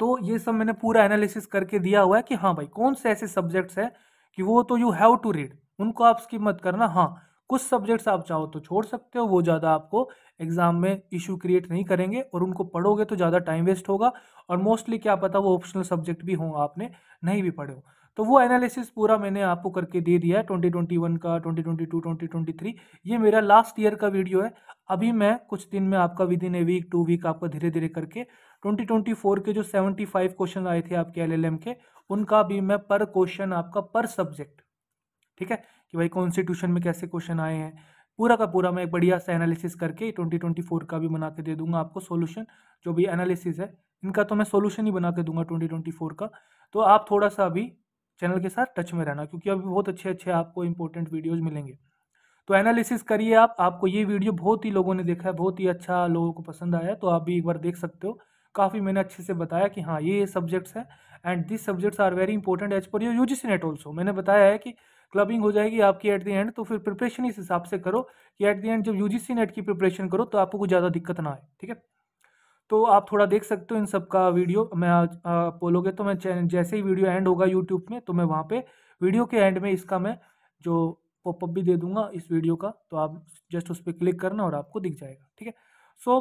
तो ये सब मैंने पूरा एनालिसिस करके दिया हुआ है कि हाँ भाई कौन से ऐसे सब्जेक्ट्स हैं कि वो तो यू हैव टू रीड उनको आप स्कीप मत करना हाँ कुछ सब्जेक्ट्स आप चाहो तो छोड़ सकते हो वो ज़्यादा आपको एग्ज़ाम में इशू क्रिएट नहीं करेंगे और उनको पढ़ोगे तो ज़्यादा टाइम वेस्ट होगा और मोस्टली क्या पता वो ऑप्शनल सब्जेक्ट भी हों आपने नहीं भी पढ़े हो तो वो एनालिसिस पूरा मैंने आपको करके दे दिया है वन का twenty twenty twenty two twenty three ये मेरा लास्ट ईयर का वीडियो है अभी मैं कुछ दिन में आपका within a week two week आपका धीरे धीरे करके ट्वेंटी ट्वेंटी फोर के जो सेवेंटी फाइव क्वेश्चन आए थे आपके एल एल एम के उनका भी मैं पर क्वेश्चन आपका पर सब्जेक्ट ठीक है कि भाई कॉन्स्टिट्यूशन में कैसे क्वेश्चन आए हैं पूरा का पूरा मैं एक बढ़िया सा एनालिसिस करके 2024 का भी बना के दे दूंगा आपको सोल्यूशन जो भी एनालिसिस है इनका तो मैं सोल्यूशन ही बना के दूंगा 2024 का तो आप थोड़ा सा अभी चैनल के साथ टच में रहना क्योंकि अभी बहुत अच्छे अच्छे आपको इंपॉर्टेंट वीडियोज़ मिलेंगे तो एनालिसिस करिए आप आपको ये वीडियो बहुत ही लोगों ने देखा है बहुत ही अच्छा लोगों को पसंद आया तो आप भी एक बार देख सकते हो काफ़ी मैंने अच्छे से बताया कि हाँ ये सब्जेक्ट्स हैं and this subjects are very important as per your U G net also मैंने बताया है कि क्लबिंग हो जाएगी आपकी एट द एंड तो फिर प्रिपरेशन इस हिसाब से करो कि एट द एंड जब यूजीसी नेट की प्रिपरेशन करो तो आपको कुछ ज़्यादा दिक्कत ना आए ठीक है तो आप थोड़ा देख सकते हो इन सब का वीडियो मैं आज बोलोगे तो मैं जैसे ही वीडियो एंड होगा यूट्यूब में तो मैं वहाँ पर वीडियो के एंड में इसका मैं जो पॉपअप भी दे दूंगा इस वीडियो का तो आप जस्ट उस पर क्लिक करना और आपको दिख जाएगा ठीक है सो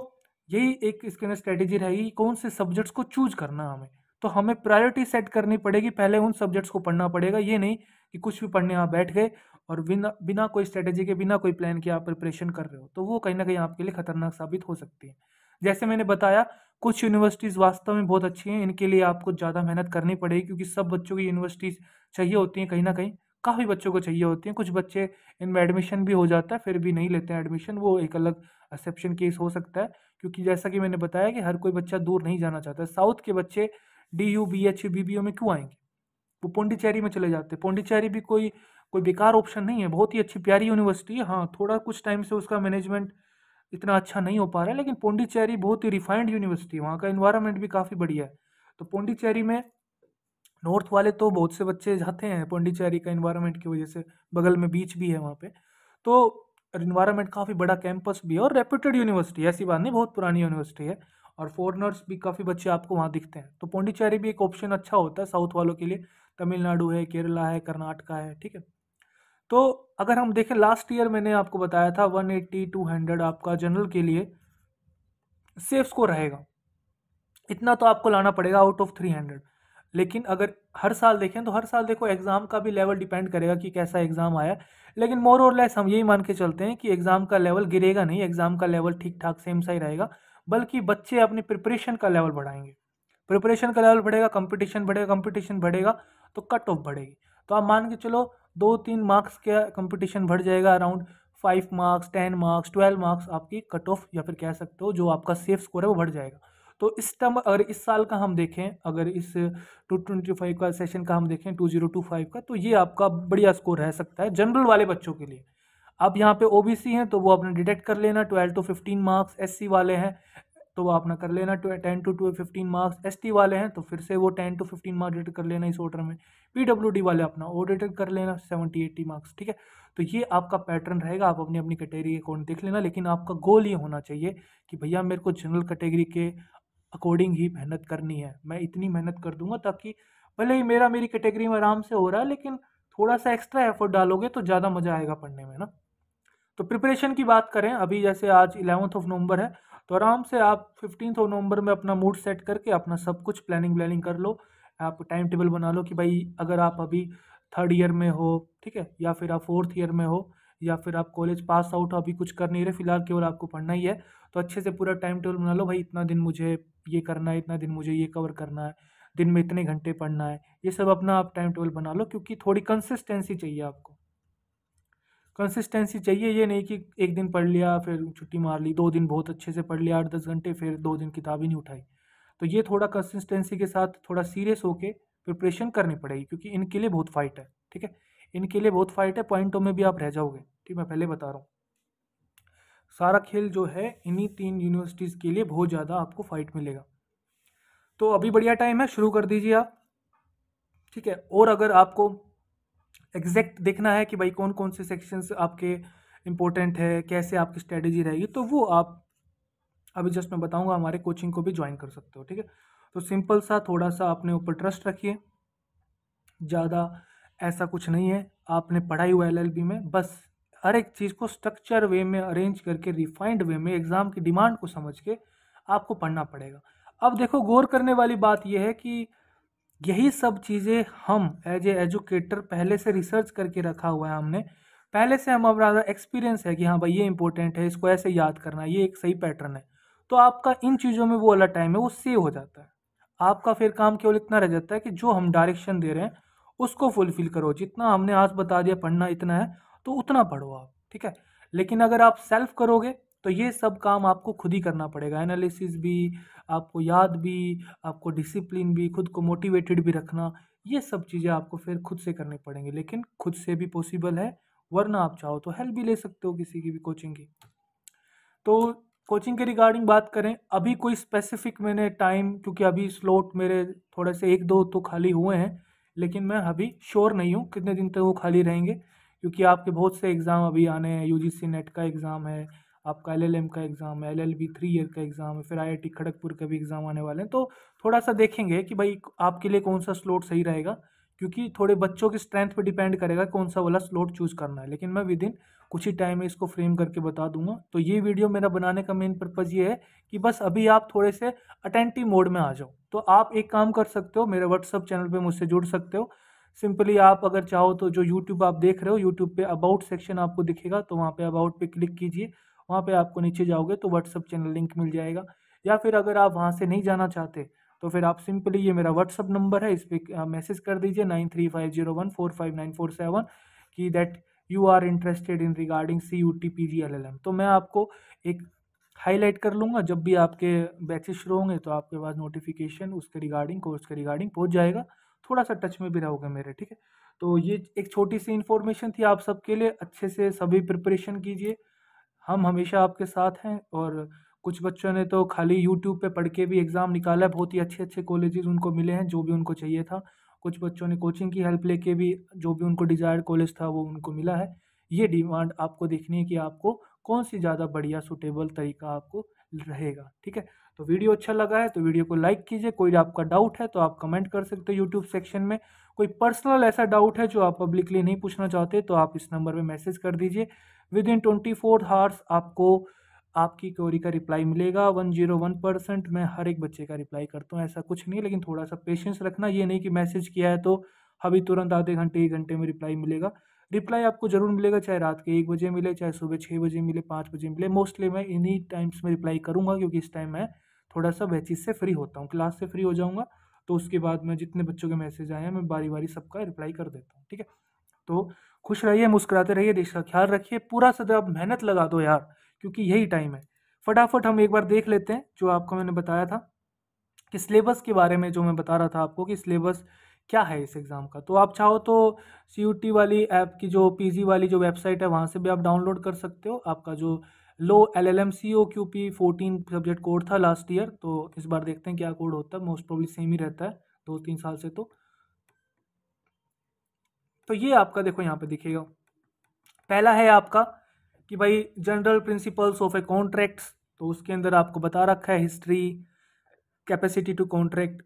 यही एक इसके अंदर स्ट्रेटेजी रहेगी कौन से सब्जेक्ट्स को चूज करना हमें तो हमें प्रायोरिटी सेट करनी पड़ेगी पहले उन सब्जेक्ट्स को पढ़ना पड़ेगा ये नहीं कि कुछ भी पढ़ने आप बैठ गए और बिना बिना कोई स्ट्रेटेजी के बिना कोई प्लान के आप प्रिपरेशन कर रहे हो तो वो कहीं ना कहीं आपके लिए खतरनाक साबित हो सकती है जैसे मैंने बताया कुछ यूनिवर्सिटीज़ वास्तव में बहुत अच्छी हैं इनके लिए आपको ज़्यादा मेहनत करनी पड़ेगी क्योंकि सब बच्चों की यूनिवर्सिटीज़ चाहिए होती हैं कहीं ना कहीं काफ़ी बच्चों को चाहिए होती हैं कुछ बच्चे इनमें एडमिशन भी हो जाता है फिर भी नहीं लेते हैं एडमिशन वो एक अलग एक्सेप्शन केस हो सकता है क्योंकि जैसा कि मैंने बताया कि हर कोई बच्चा दूर नहीं जाना चाहता साउथ के बच्चे D U B H B B O में क्यों आएंगे वो पौंडीचेरी में चले जाते हैं पौंडीचेरी भी कोई कोई बेकार ऑप्शन नहीं है बहुत ही अच्छी प्यारी यूनिवर्सिटी है हाँ थोड़ा कुछ टाइम से उसका मैनेजमेंट इतना अच्छा नहीं हो पा रहा है लेकिन पौंडीचेरी बहुत ही रिफाइंड यूनिवर्सिटी है वहाँ का इन्वायरमेंट भी काफ़ी बढ़िया है तो पौंडीचेरी में नॉर्थ वाले तो बहुत से बच्चे जाते हैं पौंडीचेरी का इन्वायरमेंट की वजह से बगल में बीच भी है वहाँ पर तो इन्वायरमेंट काफ़ी बड़ा कैंपस भी है और रेप्यूटेड यूनिवर्सिटी ऐसी बात नहीं बहुत पुरानी यूनिवर्सिटी है और फॉरनर्स भी काफ़ी बच्चे आपको वहाँ दिखते हैं तो पौंडीचेरी भी एक ऑप्शन अच्छा होता है साउथ वालों के लिए तमिलनाडु है केरला है कर्नाटका है ठीक है तो अगर हम देखें लास्ट ईयर मैंने आपको बताया था वन एट्टी टू हंड्रेड आपका जनरल के लिए सेफ स्कोर रहेगा इतना तो आपको लाना पड़ेगा आउट ऑफ थ्री हंड्रेड लेकिन अगर हर साल देखें तो हर साल देखो एग्ज़ाम का भी लेवल डिपेंड करेगा कि कैसा एग्ज़ाम आया लेकिन मोर और लेस हम यही मान के चलते हैं कि एग्ज़ाम का लेवल गिरेगा नहीं एग्ज़ाम का लेवल ठीक ठाक सेम सा ही रहेगा बल्कि बच्चे अपनी प्रिपरेशन का लेवल बढ़ाएंगे प्रिपरेशन का लेवल बढ़ेगा कंपटीशन बढ़ेगा कंपटीशन बढ़ेगा तो कट ऑफ बढ़ेगी तो आप मान के चलो दो तीन मार्क्स का कंपटीशन बढ़ जाएगा around five marks ten marks twelve marks आपकी कट ऑफ या फिर कह सकते हो जो आपका सेफ स्कोर है वो बढ़ जाएगा तो इस टर्म अगर इस साल का हम देखें अगर इस टू ट्वेंटी फाइव का सेशन का हम देखें टू जीरो टू फाइव का तो ये आपका बढ़िया स्कोर रह सकता है जनरल वाले बच्चों के लिए अब यहाँ पे ओबीसी हैं तो वो आपने डिटेक्ट कर लेना twelve to fifteen marks SC वाले हैं तो वो आपने कर लेना ten to to fifteen marks S T वाले हैं तो फिर से वो ten to fifteen marks audit कर लेना इस ऑर्डर में पी डब्ल्यू डी वाले अपना ऑडिटेड कर लेना सेवेंटी एट्टी मार्क्स ठीक है तो ये आपका पैटर्न रहेगा आप अपनी अपनी कैटेगरी के अकॉर्डिंग देख लेना लेकिन आपका गोल ये होना चाहिए कि भैया मेरे को जनरल कैटेगरी के अकॉर्डिंग ही मेहनत करनी है मैं इतनी मेहनत कर दूंगा ताकि भले ही मेरा मेरी कैटेगरी में आराम से हो रहा है लेकिन थोड़ा सा एक्स्ट्रा एफर्ट डालोगे तो ज़्यादा मज़ा आएगा पढ़ने में ना तो प्रिपरेशन की बात करें अभी जैसे आज इलेवंथ ऑफ नवंबर है तो आराम से आप फिफ्टीन ऑफ नवंबर में अपना मूड सेट करके अपना सब कुछ प्लानिंग व्लानिंग कर लो आप टाइम टेबल बना लो कि भाई अगर आप अभी थर्ड ईयर में हो ठीक है या फिर आप फोर्थ ईयर में हो या फिर आप कॉलेज पास आउट हो अभी कुछ कर नहीं रहे फिलहाल केवल आपको पढ़ना ही है तो अच्छे से पूरा टाइम टेबल बना लो भाई इतना दिन मुझे ये करना है इतना दिन मुझे ये कवर करना है दिन में इतने घंटे पढ़ना है ये सब अपना आप टाइम टेबल बना लो क्योंकि थोड़ी कंसिस्टेंसी चाहिए आपको कंसिस्टेंसी चाहिए ये नहीं कि एक दिन पढ़ लिया फिर छुट्टी मार ली दो दिन बहुत अच्छे से पढ़ लिया आठ दस घंटे फिर दो दिन किताब ही नहीं उठाई तो ये थोड़ा कंसिस्टेंसी के साथ थोड़ा सीरियस होके प्रिपरेशन करनी पड़ेगी क्योंकि इनके लिए बहुत फाइट है ठीक है इनके लिए बहुत फाइट है पॉइंटों में भी आप रह जाओगे ठीक मैं पहले बता रहा हूँ सारा खेल जो है इन्हीं तीन यूनिवर्सिटीज़ के लिए बहुत ज़्यादा आपको फाइट मिलेगा तो अभी बढ़िया टाइम है शुरू कर दीजिए आप ठीक है और अगर आपको एग्जैक्ट देखना है कि भाई कौन कौन से सेक्शंस आपके इम्पोर्टेंट है कैसे आपकी स्ट्रेटेजी रहेगी तो वो आप अभी जस्ट मैं बताऊंगा हमारे कोचिंग को भी ज्वाइन कर सकते हो ठीक है तो सिंपल सा थोड़ा सा अपने ऊपर ट्रस्ट रखिए ज़्यादा ऐसा कुछ नहीं है आपने पढ़ाई हुआ एल में बस हर एक चीज़ को स्ट्रक्चर वे में अरेंज करके रिफाइंड वे में एग्ज़ाम की डिमांड को समझ के आपको पढ़ना पड़ेगा अब देखो गौर करने वाली बात यह है कि यही सब चीज़ें हम एज ए एजुकेटर पहले से रिसर्च करके रखा हुआ है हमने पहले से हम हमारा एक्सपीरियंस है कि हाँ भाई ये इंपॉर्टेंट है इसको ऐसे याद करना ये एक सही पैटर्न है तो आपका इन चीज़ों में वो वाला टाइम है वो सेव हो जाता है आपका फिर काम केवल इतना रह जाता है कि जो हम डायरेक्शन दे रहे हैं उसको फुलफिल करो जितना हमने आज बता दिया पढ़ना इतना है तो उतना पढ़ो आप ठीक है लेकिन अगर आप सेल्फ करोगे तो ये सब काम आपको खुद ही करना पड़ेगा एनालिसिस भी आपको याद भी आपको डिसिप्लिन भी खुद को मोटिवेटेड भी रखना ये सब चीज़ें आपको फिर खुद से करनी पड़ेंगी लेकिन खुद से भी पॉसिबल है वरना आप चाहो तो हेल्प भी ले सकते हो किसी की भी कोचिंग की तो कोचिंग के रिगार्डिंग बात करें अभी कोई स्पेसिफिक मैंने टाइम क्योंकि अभी स्लॉट मेरे थोड़े से एक दो तो खाली हुए हैं लेकिन मैं अभी श्योर नहीं हूँ कितने दिन तक वो खाली रहेंगे क्योंकि आपके बहुत से एग्ज़ाम अभी आने हैं यू नेट का एग्ज़ाम है आपका एल का एग्ज़ाम है एल थ्री ईयर का एग्ज़ाम है फिर आई खड़गपुर का भी एग्ज़ाम आने वाले हैं तो थोड़ा सा देखेंगे कि भाई आपके लिए कौन सा स्लोट सही रहेगा क्योंकि थोड़े बच्चों की स्ट्रेंथ पे डिपेंड करेगा कौन सा वाला स्लोट चूज़ करना है लेकिन मैं विद इन कुछ ही टाइम में इसको फ्रेम करके बता दूंगा तो ये वीडियो मेरा बनाने का मेन पर्पज़ ये है कि बस अभी आप थोड़े से अटेंटिव मोड में आ जाओ तो आप एक काम कर सकते हो मेरे व्हाट्सअप चैनल पर मुझसे जुड़ सकते हो सिंपली आप अगर चाहो तो जो यूट्यूब आप देख रहे हो यूट्यूब पर अबाउट सेक्शन आपको दिखेगा तो वहाँ पर अबाउट पर क्लिक कीजिए वहाँ पे आपको नीचे जाओगे तो व्हाट्सअप चैनल लिंक मिल जाएगा या फिर अगर आप वहाँ से नहीं जाना चाहते तो फिर आप सिंपली ये मेरा व्हाट्सअप नंबर है इस पर मैसेज कर दीजिए nine three five zero one four five nine four seven की that you are interested in regarding C U T P G L L M तो मैं आपको एक हाईलाइट कर लूँगा जब भी आपके बैचेस शुरू होंगे तो आपके पास नोटिफिकेशन उसके रिगार्डिंग कोर्स के रिगार्डिंग पहुँच जाएगा थोड़ा सा टच में भी रहोगे मेरे ठीक है तो ये एक छोटी सी इन्फॉर्मेशन थी आप सबके लिए अच्छे से सभी प्रिपरेशन कीजिए हम हमेशा आपके साथ हैं और कुछ बच्चों ने तो खाली यूट्यूब पे पढ़ के भी एग्ज़ाम निकाला है बहुत ही अच्छे अच्छे कॉलेजेस उनको मिले हैं जो भी उनको चाहिए था कुछ बच्चों ने कोचिंग की हेल्प लेके भी जो भी उनको डिज़ायर्ड कॉलेज था वो उनको मिला है ये डिमांड आपको देखनी है कि आपको कौन सी ज़्यादा बढ़िया सूटेबल तरीका आपको रहेगा ठीक है तो वीडियो अच्छा लगा है तो वीडियो को लाइक कीजिए कोई आपका डाउट है तो आप कमेंट कर सकते हो यूट्यूब सेक्शन में कोई पर्सनल ऐसा डाउट है जो आप पब्लिकली नहीं पूछना चाहते तो आप इस नंबर पर मैसेज कर दीजिए within twenty four hours आपको आपकी क्वेरी का रिप्लाई मिलेगा वन जीरो वन परसेंट मैं हर एक बच्चे का रिप्लाई करता हूँ ऐसा कुछ नहीं लेकिन थोड़ा सा पेशेंस रखना ये नहीं कि मैसेज किया है तो अभी तुरंत आधे घंटे एक घंटे में रिप्लाई मिलेगा रिप्लाई आपको ज़रूर मिलेगा चाहे रात के एक बजे मिले चाहे सुबह छः बजे मिले पाँच बजे मिले मोस्टली मैं इन्हीं टाइम्स में रिप्लाई करूँगा क्योंकि इस टाइम मैं थोड़ा सा वह चीज़ से फ्री होता हूँ क्लास से फ्री हो जाऊँगा तो उसके बाद में जितने बच्चों के मैसेज आए हैं मैं बारी बारी सबका रिप्लाई कर देता हूँ ठीक है तो खुश रहिए मुस्कुराते रहिए देश का ख्याल रखिए पूरा सदा आप मेहनत लगा दो यार क्योंकि यही टाइम है फटाफट हम एक बार देख लेते हैं जो आपको मैंने बताया था कि सिलेबस के बारे में जो मैं बता रहा था आपको कि सिलेबस क्या है इस एग्ज़ाम का तो आप चाहो तो सी वाली ऐप की जो पी वाली जो वेबसाइट है वहाँ से भी आप डाउनलोड कर सकते हो आपका जो law L L M C O Q P fourteen subject code था लास्ट ईयर तो इस बार देखते हैं क्या कोड होता है मोस्ट प्रॉब्ली सेम ही रहता है दो तीन साल से तो तो ये आपका देखो यहाँ पे दिखेगा पहला है आपका कि भाई general principles of a contracts तो उसके अंदर आपको बता रखा है हिस्ट्री कैपेसिटी टू कॉन्ट्रैक्ट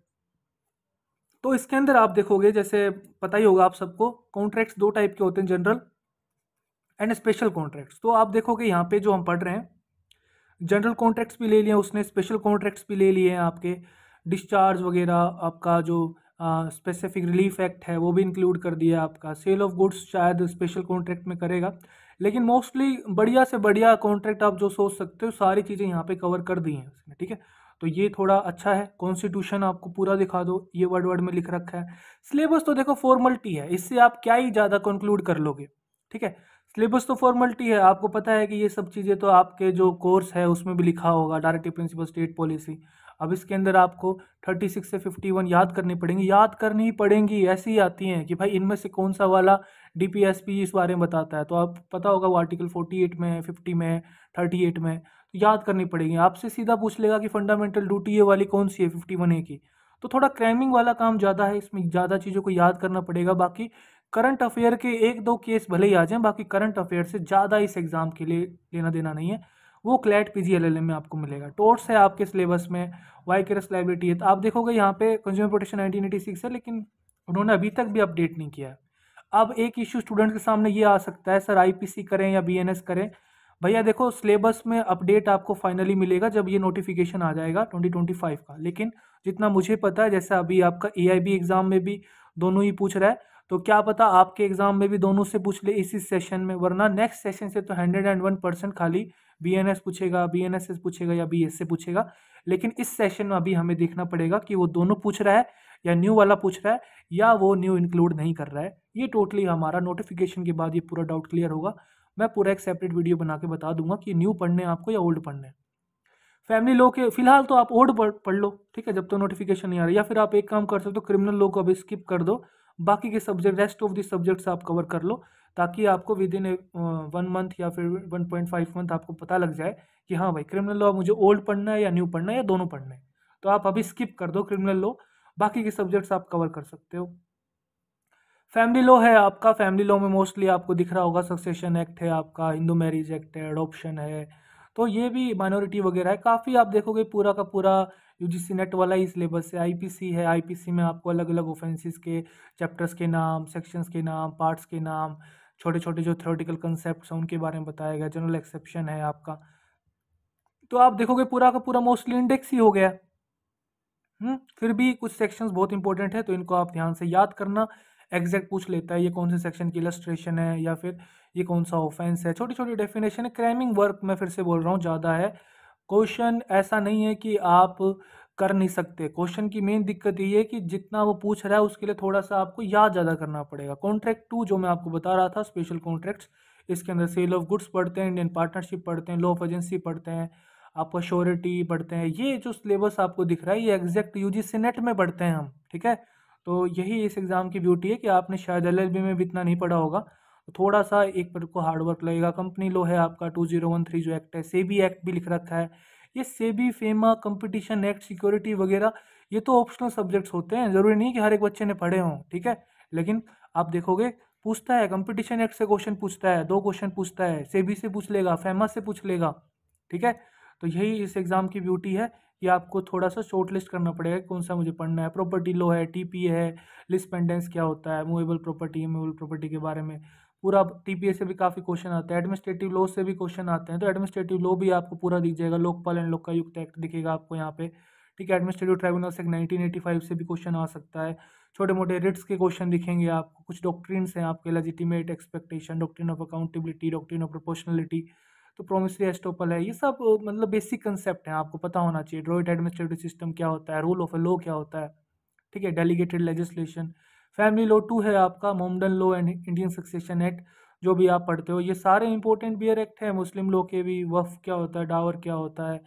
तो इसके अंदर आप देखोगे जैसे पता ही होगा आप सबको कॉन्ट्रैक्ट्स दो टाइप के होते हैं जनरल एंड स्पेशल कॉन्ट्रैक्ट्स तो आप देखोगे यहाँ पे जो हम पढ़ रहे हैं जनरल कॉन्ट्रैक्ट्स भी ले लिए उसने स्पेशल कॉन्ट्रैक्ट्स भी ले लिए हैं आपके डिस्चार्ज वगैरह आपका जो स्पेसिफिक रिलीफ एक्ट है वो भी इंक्लूड कर दिया आपका सेल ऑफ गुड्स शायद स्पेशल कॉन्ट्रैक्ट में करेगा लेकिन मोस्टली बढ़िया से बढ़िया कॉन्ट्रैक्ट आप जो सोच सकते हो सारी चीज़ें यहाँ पे कवर कर दी हैं उसने ठीक है तो ये थोड़ा अच्छा है कॉन्स्टिट्यूशन आपको पूरा दिखा दो ये वर्ड वर्ड में लिख रखा है सिलेबस तो देखो फॉर्मलिटी है इससे आप क्या ही ज़्यादा कंक्लूड कर लोगे ठीक है सिलेबस तो फॉर्मलिटी है आपको पता है कि ये सब चीज़ें तो आपके जो कोर्स है उसमें भी लिखा होगा डायरेक्टिव प्रिंसिपल स्टेट पॉलिसी अब इसके अंदर आपको थर्टी सिक्स से फिफ्टी वन याद करनी पड़ेंगी याद करनी ही पड़ेंगी ऐसी ही आती हैं कि भाई इनमें से कौन सा वाला डी पी एस पी इस बारे में बताता है तो आप पता होगा वो आर्टिकल फोर्टी एट में फिफ्टी में थर्टी एट में तो याद करनी पड़ेगी आपसे सीधा पूछ लेगा कि फंडामेंटल ड्यूटी ये वाली कौन सी है फिफ्टी वन ए की तो थोड़ा क्रैमिंग वाला काम ज़्यादा है इसमें ज़्यादा चीज़ों को याद करना पड़ेगा बाकी करंट अफेयर के एक दो केस भले ही आ जाएं बाकी करंट अफेयर से ज़्यादा इस एग्ज़ाम के लिए लेना देना नहीं है वो क्लैट पी जी में आपको मिलेगा टोर्स है आपके सिलेबस में वाई केरस लाइबिलिटी है तो आप देखोगे यहाँ पे consumer protection nineteen eighty six है लेकिन उन्होंने अभी तक भी अपडेट नहीं किया है अब एक इशू स्टूडेंट के सामने ये आ सकता है सर आई करें या बी करें भैया देखो सिलेबस में अपडेट आपको फाइनली मिलेगा जब ये नोटिफिकेशन आ जाएगा 2025 का लेकिन जितना मुझे पता है जैसा अभी आपका एआईबी एग्ज़ाम में भी दोनों ही पूछ रहा है तो क्या पता आपके एग्जाम में भी दोनों से पूछ ले इसी सेशन में वरना नेक्स्ट सेशन से तो हंड्रेड एंड वन परसेंट खाली बी एन एस पूछेगा बी एन एस एस पूछेगा या बी एस से पूछेगा लेकिन इस सेशन में अभी हमें देखना पड़ेगा कि वो दोनों पूछ रहा है या न्यू वाला पूछ रहा है या वो न्यू इंक्लूड नहीं कर रहा है ये टोटली हमारा नोटिफिकेशन के बाद ये पूरा डाउट क्लियर होगा मैं पूरा एक सेपरेट वीडियो बना के बता दूंगा कि न्यू पढ़ने आपको या ओल्ड पढ़ने हैं फैमिली लो के फिलहाल तो आप ओल्ड पढ़ लो ठीक है जब तो नोटिफिकेशन नहीं आ रहा या फिर आप एक काम कर सकते हो क्रिमिनल लो को अभी स्किप कर दो बाकी के subject rest of the subjects आप कवर कर लो ताकि आपको विद इन वन मंथ या फिर वन पॉइंट फाइव मंथ आपको पता लग जाए कि हाँ भाई क्रिमिनल लॉ मुझे ओल्ड पढ़ना है या न्यू पढ़ना है या दोनों पढ़ना है तो आप अभी स्किप कर दो क्रिमिनल लॉ बाकी के सब्जेक्ट्स आप कवर कर सकते हो फैमिली लॉ है आपका फैमिली लॉ में मोस्टली आपको दिख रहा होगा सक्सेशन एक्ट है आपका हिंदू मैरिज एक्ट है अडोप्शन है तो ये भी माइनॉरिटी वगैरह है काफ़ी आप देखोगे पूरा का पूरा यूजीसी नेट वाला ही सिलेबस है आईपीसी है आईपीसी में आपको अलग अलग ऑफेंसेस के चैप्टर्स के नाम सेक्शंस के नाम पार्ट्स के नाम छोटे छोटे जो थ्योरेटिकल कंसेप्ट हैं उनके बारे में बताया गया जनरल एक्सेप्शन है आपका तो आप देखोगे पूरा का पूरा मोस्टली इंडेक्स ही हो गया हुँ? हम्म, फिर भी कुछ सेक्शंस बहुत इंपॉर्टेंट है तो इनको आप ध्यान से याद करना एग्जैक्ट पूछ लेता है ये कौन से सेक्शन की इलस्ट्रेशन है या फिर ये कौन सा ऑफेंस है छोटी छोटी डेफिनेशन है क्राइमिंग वर्क मैं फिर से बोल रहा हूँ ज़्यादा है क्वेश्चन ऐसा नहीं है कि आप कर नहीं सकते क्वेश्चन की मेन दिक्कत ये है कि जितना वो पूछ रहा है उसके लिए थोड़ा सा आपको याद ज़्यादा करना पड़ेगा कॉन्ट्रैक्ट टू जो मैं आपको बता रहा था स्पेशल कॉन्ट्रैक्ट्स इसके अंदर सेल ऑफ गुड्स पढ़ते हैं इंडियन पार्टनरशिप पढ़ते हैं लॉ ऑफ एजेंसी पढ़ते हैं आपका श्योरिटी पढ़ते हैं ये जो सिलेबस आपको दिख रहा है ये एग्जैक्ट यू जी नेट में पढ़ते हैं हम ठीक है तो यही इस एग्ज़ाम की ब्यूटी है कि आपने शायद एल में भी इतना नहीं पढ़ा होगा तो थोड़ा सा एक मेरे को हार्डवर्क लगेगा कंपनी लो है आपका टू जीरो वन थ्री जो एक्ट है सेबी एक्ट भी लिख रखा है ये SEBI FEMA competition act security वगैरह ये तो ऑप्शनल सब्जेक्ट्स होते हैं ज़रूरी नहीं कि हर एक बच्चे ने पढ़े हों ठीक है लेकिन आप देखोगे पूछता है कंपटीशन एक्ट से क्वेश्चन पूछता है दो क्वेश्चन पूछता है सेबी से पूछ लेगा फेमा से पूछ लेगा ठीक है तो यही इस एग्ज़ाम की ब्यूटी है कि आपको थोड़ा सा शॉर्ट लिस्ट करना पड़ेगा कौन सा मुझे पढ़ना है प्रॉपर्टी लॉ है टीपीए है लिस्ट पेंडेंस क्या होता है मूवेबल प्रॉपर्टी मूवेबल प्रॉपर्टी के बारे में पूरा टीपीए से भी काफ़ी क्वेश्चन आते हैं एडमिनिस्ट्रेटिव लॉ से भी क्वेश्चन आते हैं तो एडमिनिस्ट्रेटिव लॉ भी आपको पूरा दिख जाएगा लोकपाल एंड लोकायुक्त एक्ट दिखेगा आपको यहाँ पे ठीक है एडमिनिस्ट्रेटिव ट्राइब्यूनल से नाइनटीन फाइव से भी क्वेश्चन आ सकता है छोटे मोटे रिट्स के क्वेश्चन दिखेंगे आपको कुछ डॉक्ट्रीन हैं आपके legitimate expectation doctrine of accountability doctrine of proportionality तो प्रोमिसरी एस्टोपल है ये सब मतलब बेसिक कंसेप्ट है आपको पता होना चाहिए ड्रॉइट एडमिनिस्ट्रेटिव सिस्टम क्या होता है रूल ऑफ अ लॉ क्या होता है ठीक है delegated legislation family law too है आपका Mohammedan law and Indian succession act जो भी आप पढ़ते हो ये सारे इंपॉर्टेंट बियर एक्ट है मुस्लिम लॉ के भी वफ़ क्या होता है डावर क्या होता है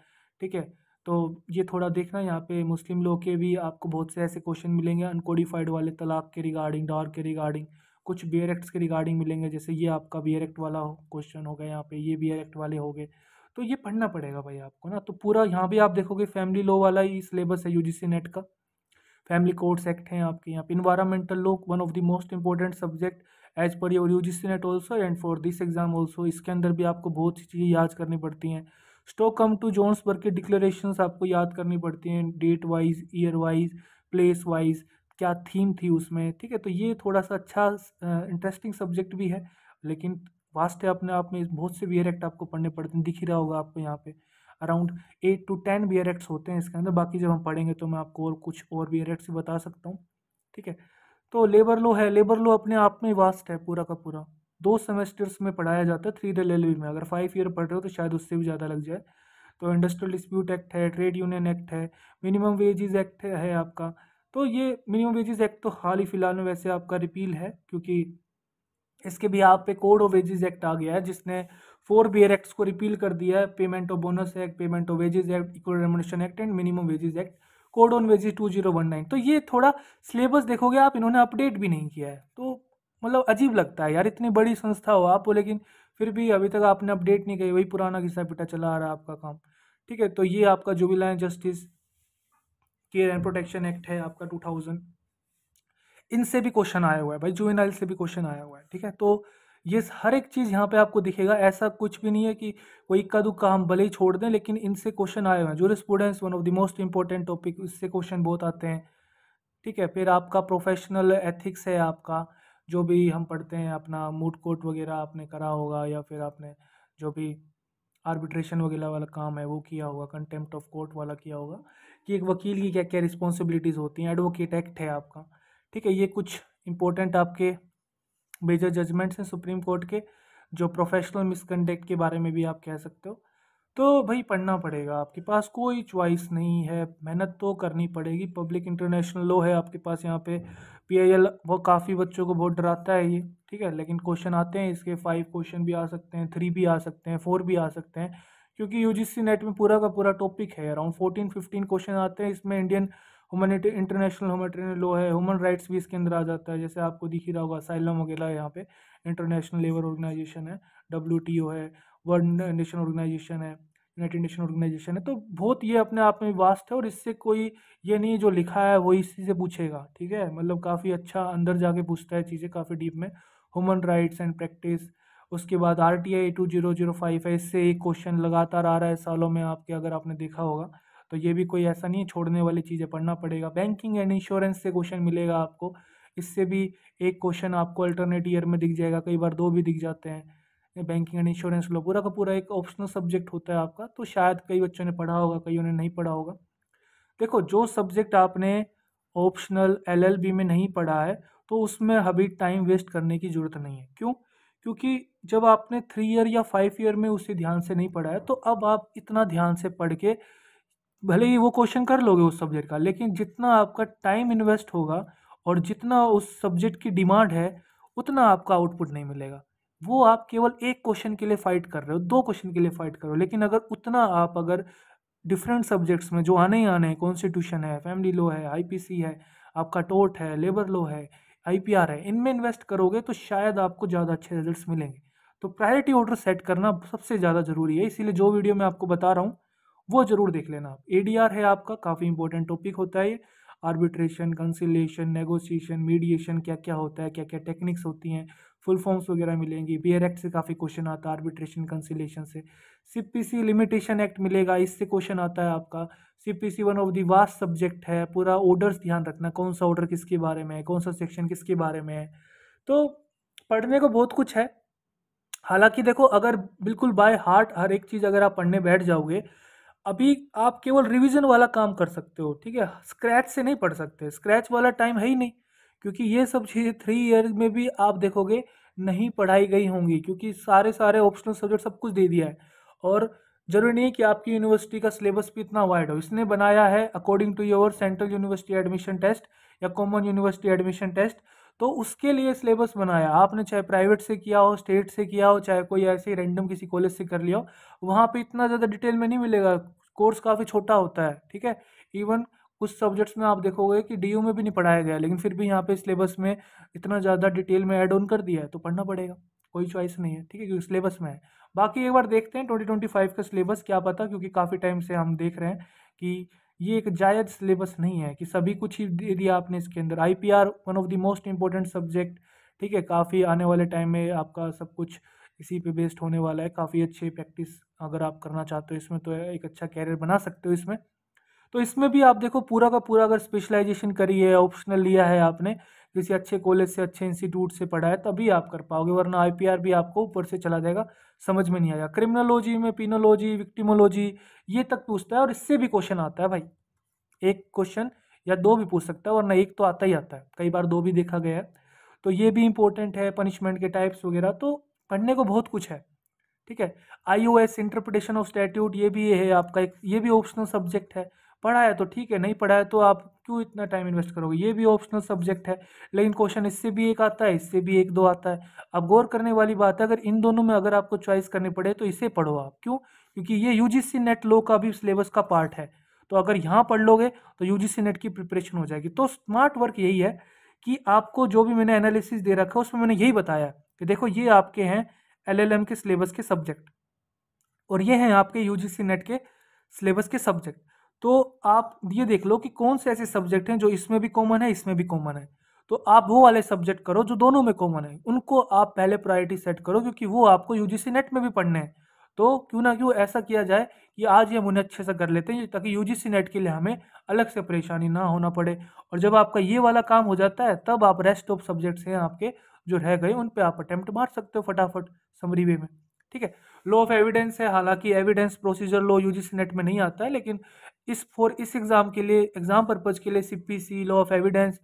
ठीक है तो ये थोड़ा देखना यहाँ पे मुस्लिम लॉ के भी आपको बहुत से ऐसे क्वेश्चन मिलेंगे अनकोडिफाइड वाले तलाक के रिगार्डिंग डावर के रिगार्डिंग कुछ बियर एक्ट्स के रिगार्डिंग मिलेंगे जैसे ये आपका बियर एक्ट वाला क्वेश्चन हो गया यहाँ पे ये बियर एक्ट वाले हो गए तो ये पढ़ना पड़ेगा भाई आपको ना तो पूरा यहाँ भी आप देखोगे फैमिली लॉ वाला ही सिलेबस है यू नेट का फैमिली कोर्ट्स एक्ट हैं आपके यहाँ पे environmental law one of the most important subject as per your U G C NET also and for this exam also इसके अंदर भी आपको बहुत सी चीज़ें याद करनी पड़ती हैं स्टोकम टू जॉन्सबर्ग के डिक्लेरेशन आपको याद करनी पड़ती हैं date wise year wise place wise क्या थीम थी उसमें ठीक है तो ये थोड़ा सा अच्छा इंटरेस्टिंग सब्जेक्ट भी है लेकिन वास्ट है अपने आप में बहुत से वियर एक्ट आपको पढ़ने पड़ते हैं दिख ही रहा होगा आपको यहाँ पे around eight to ten B acts होते हैं इसके अंदर बाकी जब हम पढ़ेंगे तो मैं आपको और कुछ और बी एक्ट्स भी बता सकता हूँ ठीक है तो लेबर लो है लेबर लो अपने आप में वास्ट है पूरा का पूरा दो सेमेस्टर्स में पढ़ाया जाता है थ्री डे एल में अगर फाइव ईयर पढ़ रहे हो तो शायद उससे भी ज़्यादा लग जाए तो इंडस्ट्रियल डिस्प्यूट एक्ट है ट्रेड यूनियन एक्ट है मिनिमम वेजेस एक्ट है आपका तो ये मिनिमम वेजेस एक्ट तो हाल ही फिलहाल में वैसे आपका रिपील है क्योंकि इसके भी आप पे कोड ऑफ वेजेस एक्ट आ गया है जिसने फोर बी एर एक्ट्स को रिपील कर दिया है payment of bonus act payment of wages act equal remuneration act and minimum wages act code on wages two zero one nine तो ये थोड़ा सिलेबस देखोगे आप इन्होंने अपडेट भी नहीं किया है तो मतलब अजीब लगता है यार इतनी बड़ी संस्था हो आप हो लेकिन फिर भी अभी तक आपने अपडेट नहीं किया वही पुराना घिसा पिटा चला आ रहा है आपका काम ठीक है तो ये आपका लाइन justice care and protection act है आपका टू थाउजेंड इनसे भी क्वेश्चन आया हुआ है भाई जुवेनाइल से भी क्वेश्चन आया हुआ है ठीक है तो ये हर एक चीज़ यहाँ पे आपको दिखेगा ऐसा कुछ भी नहीं है कि कोई इक्का दुक्का हम भले ही छोड़ दें लेकिन इनसे क्वेश्चन आए हुए हैं जूर students one of the most important topic इससे क्वेश्चन बहुत आते हैं ठीक है फिर आपका प्रोफेशनल एथिक्स है आपका जो भी हम पढ़ते हैं अपना मूड कोर्ट वगैरह आपने करा होगा या फिर आपने जो भी आर्बिट्रेशन वगैरह वाला काम है वो किया होगा कंटेम्प्ट ऑफ कोर्ट वाला किया होगा कि एक वकील की क्या क्या रिस्पॉन्सिबिलिटीज़ होती हैं एडवोकेट एक्ट है आपका ठीक है ये कुछ इंपॉर्टेंट आपके मेजर जजमेंट्स हैं सुप्रीम कोर्ट के जो प्रोफेशनल मिसकंडक्ट के बारे में भी आप कह सकते हो तो भाई पढ़ना पड़ेगा आपके पास कोई च्वाइस नहीं है मेहनत तो करनी पड़ेगी पब्लिक इंटरनेशनल लॉ है आपके पास यहाँ पे पी आई एल वो काफ़ी बच्चों को बहुत डराता है ये ठीक है लेकिन क्वेश्चन आते हैं इसके फाइव क्वेश्चन भी आ सकते हैं थ्री भी आ सकते हैं फोर भी आ सकते हैं क्योंकि यू जी सी नेट में पूरा का पूरा टॉपिक है अराउंड फोर्टीन फिफ्टीन क्वेश्चन आते हैं इसमें Indian humanity international humanitarian law है ह्यूमन राइट्स भी इसके अंदर आ जाता है जैसे आपको दिख ही रहा होगा साइलम वगैरह यहाँ पे इंटरनेशनल लेबर ऑर्गेनाइजेशन है डब्ल्यू है वर्ल्ड नेशन ऑर्गेनाइजेशन है यूनाइटेड नेशन ऑर्गेनाइजेशन है तो बहुत ये अपने आप में वास्ट है और इससे कोई ये नहीं जो लिखा है वो इसी से पूछेगा ठीक है मतलब काफ़ी अच्छा अंदर जाके पूछता है चीज़ें काफ़ी डीप में ह्यूमन राइट्स एंड प्रैक्टिस उसके बाद R T I two zero zero five है इससे एक क्वेश्चन लगातार आ रहा है सालों में आपके अगर आपने देखा होगा तो ये भी कोई ऐसा नहीं है छोड़ने वाली चीज़ें पढ़ना पड़ेगा बैंकिंग एंड इंश्योरेंस से क्वेश्चन मिलेगा आपको इससे भी एक क्वेश्चन आपको अल्टरनेट ईयर में दिख जाएगा कई बार दो भी दिख जाते हैं बैंकिंग एंड इंश्योरेंस लो पूरा का पूरा एक ऑप्शनल सब्जेक्ट होता है आपका तो शायद कई बच्चों ने पढ़ा होगा कईयों ने नहीं पढ़ा होगा देखो जो सब्जेक्ट आपने ऑप्शनल एलएलबी में नहीं पढ़ा है तो उसमें अभी टाइम वेस्ट करने की ज़रूरत नहीं है क्यों क्योंकि जब आपने थ्री ईयर या फाइव ईयर में उसे ध्यान से नहीं पढ़ा है तो अब आप इतना ध्यान से पढ़ के भले ही वो क्वेश्चन कर लोगे उस सब्जेक्ट का लेकिन जितना आपका टाइम इन्वेस्ट होगा और जितना उस सब्जेक्ट की डिमांड है उतना आपका आउटपुट नहीं मिलेगा वो आप केवल एक क्वेश्चन के लिए फ़ाइट कर रहे हो दो क्वेश्चन के लिए फ़ाइट कर रहे हो लेकिन अगर उतना आप अगर डिफरेंट सब्जेक्ट्स में जो आने ही आने हैं कॉन्स्टिट्यूशन है फैमिली लॉ है आई है आपका टोट है लेबर लॉ है आई है इनमें इन्वेस्ट करोगे तो शायद आपको ज़्यादा अच्छे रिजल्ट मिलेंगे तो प्रायोरिटी ऑर्डर सेट करना सबसे ज़्यादा ज़रूरी है इसीलिए जो वीडियो मैं आपको बता रहा हूँ वो जरूर देख लेना आप ए है आपका काफ़ी इंपॉर्टेंट टॉपिक होता है आर्बिट्रेशन कंसिलेशन नेगोशिएशन मीडिएशन क्या क्या होता है क्या क्या टेक्निक्स होती हैं फुल फॉर्म्स वगैरह मिलेंगी बियर एक्ट से काफ़ी क्वेश्चन आता है आर्बिट्रेशन कंसिलेशन से सीपीसी लिमिटेशन एक्ट मिलेगा इससे क्वेश्चन आता है आपका CPC one of the vast subject है पूरा ऑर्डर्स ध्यान रखना कौन सा ऑर्डर किसके बारे में है कौन सा सेक्शन किसके बारे में है तो पढ़ने को बहुत कुछ है हालांकि देखो अगर बिल्कुल बाय हार्ट हर एक चीज़ अगर आप पढ़ने बैठ जाओगे अभी आप केवल रिवीजन वाला काम कर सकते हो ठीक है स्क्रैच से नहीं पढ़ सकते स्क्रैच वाला टाइम है ही नहीं क्योंकि ये सब चीज़ें थ्री ईयर में भी आप देखोगे नहीं पढ़ाई गई होंगी क्योंकि सारे सारे ऑप्शनल सब्जेक्ट सब कुछ दे दिया है और जरूरी नहीं है कि आपकी यूनिवर्सिटी का सिलेबस भी इतना वाइड हो इसने बनाया है according to your central university admission test या कॉमन यूनिवर्सिटी एडमिशन टेस्ट तो उसके लिए सिलेबस बनाया आपने चाहे प्राइवेट से किया हो स्टेट से किया हो चाहे कोई ऐसे रैंडम किसी कॉलेज से कर लिया हो वहाँ पर इतना ज़्यादा डिटेल में नहीं मिलेगा कोर्स काफ़ी छोटा होता है ठीक है इवन कुछ सब्जेक्ट्स में आप देखोगे कि डी में भी नहीं पढ़ाया गया लेकिन फिर भी यहाँ पे सिलेबस में इतना ज़्यादा डिटेल में एड ऑन कर दिया है तो पढ़ना पड़ेगा कोई चॉइस नहीं है ठीक है क्योंकि सिलेबस में है बाकी एक बार देखते हैं ट्वेंटी ट्वेंटी फाइव का सिलेबस क्या पता क्योंकि काफ़ी टाइम से हम देख रहे हैं कि ये एक जायज सिलेबस नहीं है कि सभी कुछ ही दे दिया आपने इसके अंदर I P R one of the most important subject ठीक है काफ़ी आने वाले टाइम में आपका सब कुछ इसी पे बेस्ड होने वाला है काफ़ी अच्छे प्रैक्टिस अगर आप करना चाहते हो इसमें तो एक अच्छा कैरियर बना सकते हो इसमें तो इसमें भी आप देखो पूरा का पूरा अगर स्पेशलाइजेशन करी है ऑप्शनल लिया है आपने किसी अच्छे कॉलेज से अच्छे इंस्टीट्यूट से पढ़ा है तभी आप कर पाओगे वरना आईपीआर भी आपको ऊपर से चला जाएगा समझ में नहीं आएगा क्रिमिनोलॉजी में पिनोलॉजी विक्टिमोलॉजी ये तक पूछता है और इससे भी क्वेश्चन आता है भाई एक क्वेश्चन या दो भी पूछ सकता है वरना एक तो आता ही आता है कई बार दो भी देखा गया है तो ये भी इंपॉर्टेंट है पनिशमेंट के टाइप्स वगैरह तो पढ़ने को बहुत कुछ है ठीक है I O S interpretation of statute ये भी है आपका एक ये भी ऑप्शनल सब्जेक्ट है पढ़ा है तो ठीक है नहीं पढ़ा है तो आप क्यों इतना टाइम इन्वेस्ट करोगे ये भी ऑप्शनल सब्जेक्ट है लेकिन क्वेश्चन इससे भी एक आता है इससे भी एक दो आता है अब गौर करने वाली बात है अगर इन दोनों में अगर आपको चॉइस करनी पड़े तो इसे पढ़ो आप क्यों क्योंकि ये यू नेट लो का भी सिलेबस का पार्ट है तो अगर यहाँ पढ़ लोगे तो यू नेट की प्रिपरेशन हो जाएगी तो स्मार्ट वर्क यही है कि आपको जो भी मैंने एनालिसिस दे रखा है उसमें मैंने यही बताया कि देखो ये आपके हैं एलएलएम के सिलेबस के सब्जेक्ट और ये हैं आपके यूजीसी नेट के सिलेबस के सब्जेक्ट तो आप ये देख लो कि कौन से ऐसे सब्जेक्ट हैं जो इसमें भी कॉमन है इसमें भी कॉमन है तो आप वो वाले सब्जेक्ट करो जो दोनों में कॉमन है उनको आप पहले प्रायोरिटी सेट करो क्योंकि वो आपको यूजीसी नेट में भी पढ़ने हैं तो क्यों ना क्यों ऐसा किया जाए कि आज ही हम उन्हें अच्छे से कर लेते हैं ताकि यू जी नेट के लिए हमें अलग से परेशानी ना होना पड़े और जब आपका ये वाला काम हो जाता है तब आप रेस्ट ऑफ सब्जेक्ट्स हैं आपके जो रह गए उन पर आप अटैम्प्ट मार सकते हो फटाफट समरीवे में ठीक है लॉ ऑफ एविडेंस है हालांकि evidence procedure law UGC NET में नहीं आता है लेकिन इस फॉर इस एग्ज़ाम के लिए एग्ज़ाम पर्पज़ के लिए C P C law of evidence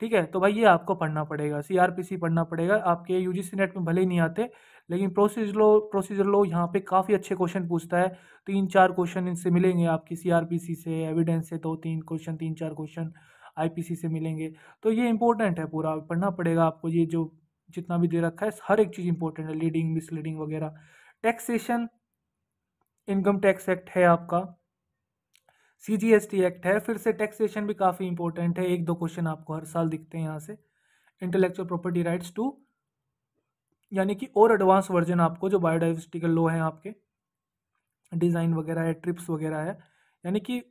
ठीक है तो भाई ये आपको पढ़ना पड़ेगा सी आर पी सी पढ़ना पड़ेगा आपके यू जी सी नेट में भले ही नहीं आते लेकिन प्रोसीजर लो प्रोसीजर लो यहाँ पे काफ़ी अच्छे क्वेश्चन पूछता है तीन चार क्वेश्चन इनसे मिलेंगे आपकी सी आर पी सी से एविडेंस से दो तो तीन क्वेश्चन तीन चार क्वेश्चन आई पी सी से मिलेंगे तो ये इंपॉर्टेंट है पूरा पढ़ना पड़ेगा आपको ये जो जितना भी दे रखा है हर एक चीज़ इंपॉर्टेंट है लीडिंग मिसलीडिंग वगैरह टैक्सेशन इनकम टैक्स एक्ट है आपका C G S T act है फिर से टैक्सेशन भी काफ़ी इंपॉर्टेंट है एक दो क्वेश्चन आपको हर साल दिखते हैं यहाँ से इंटेलेक्चुअल प्रॉपर्टी राइट्स टू यानी कि और एडवांस वर्जन आपको जो बायोडाइवर्सिटी का लॉ हैं आपके डिज़ाइन वगैरह है ट्रिप्स वगैरह है यानी कि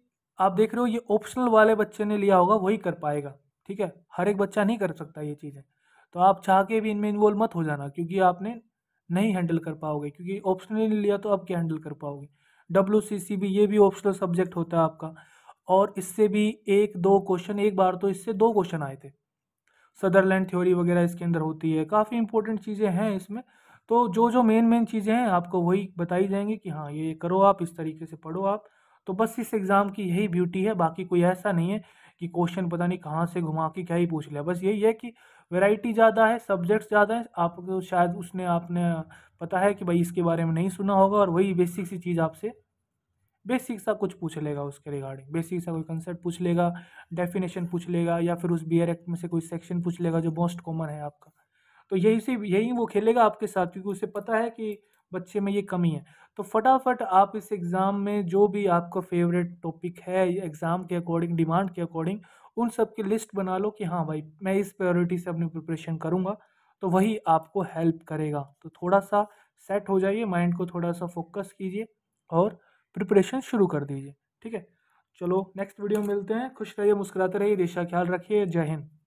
आप देख रहे हो ये ऑप्शनल वाले बच्चे ने लिया होगा वही कर पाएगा ठीक है हर एक बच्चा नहीं कर सकता ये चीज़ें तो आप चाह के भी इनमें इन्वॉल्व मत हो जाना क्योंकि आपने नहीं हैंडल कर पाओगे क्योंकि ऑप्शनली लिया तो आप क्या हैंडल कर पाओगे डब्ल्यू भी ये भी ऑप्शनल सब्जेक्ट होता है आपका और इससे भी एक दो क्वेश्चन एक बार तो इससे दो क्वेश्चन आए थे सदरलैंड थ्योरी वगैरह इसके अंदर होती है काफ़ी इंपॉर्टेंट चीज़ें हैं इसमें तो जो जो मेन मेन चीज़ें हैं आपको वही बताई जाएंगी कि हाँ ये करो आप इस तरीके से पढ़ो आप तो बस इस एग्ज़ाम की यही ब्यूटी है बाकी कोई ऐसा नहीं है कि क्वेश्चन पता नहीं कहाँ से घुमा के क्या ही पूछ लिया बस यही है कि वैरायटी ज़्यादा है सब्जेक्ट्स ज़्यादा है आपको तो शायद उसने आपने पता है कि भाई इसके बारे में नहीं सुना होगा और वही बेसिक सी चीज़ आपसे बेसिक सा कुछ पूछ लेगा उसके रिगार्डिंग बेसिक सा कोई कंसेप्ट पूछ लेगा डेफिनेशन पूछ लेगा या फिर उस बी एक्ट में से कोई सेक्शन पूछ लेगा जो मोस्ट कॉमन है आपका तो यही से यही वो खेलेगा आपके साथ क्योंकि उसे पता है कि बच्चे में ये कमी है तो फटाफट आप इस एग्ज़ाम में जो भी आपका फेवरेट टॉपिक है एग्ज़ाम के अकॉर्डिंग डिमांड के अकॉर्डिंग उन सब की लिस्ट बना लो कि हाँ भाई मैं इस प्रायोरिटी से अपनी प्रिपरेशन करूँगा तो वही आपको हेल्प करेगा तो थोड़ा सा सेट हो जाइए माइंड को थोड़ा सा फोकस कीजिए और प्रिपरेशन शुरू कर दीजिए ठीक है चलो नेक्स्ट वीडियो में मिलते हैं खुश रहिए मुस्कुराते रहिए देशा ख्याल रखिए जय हिंद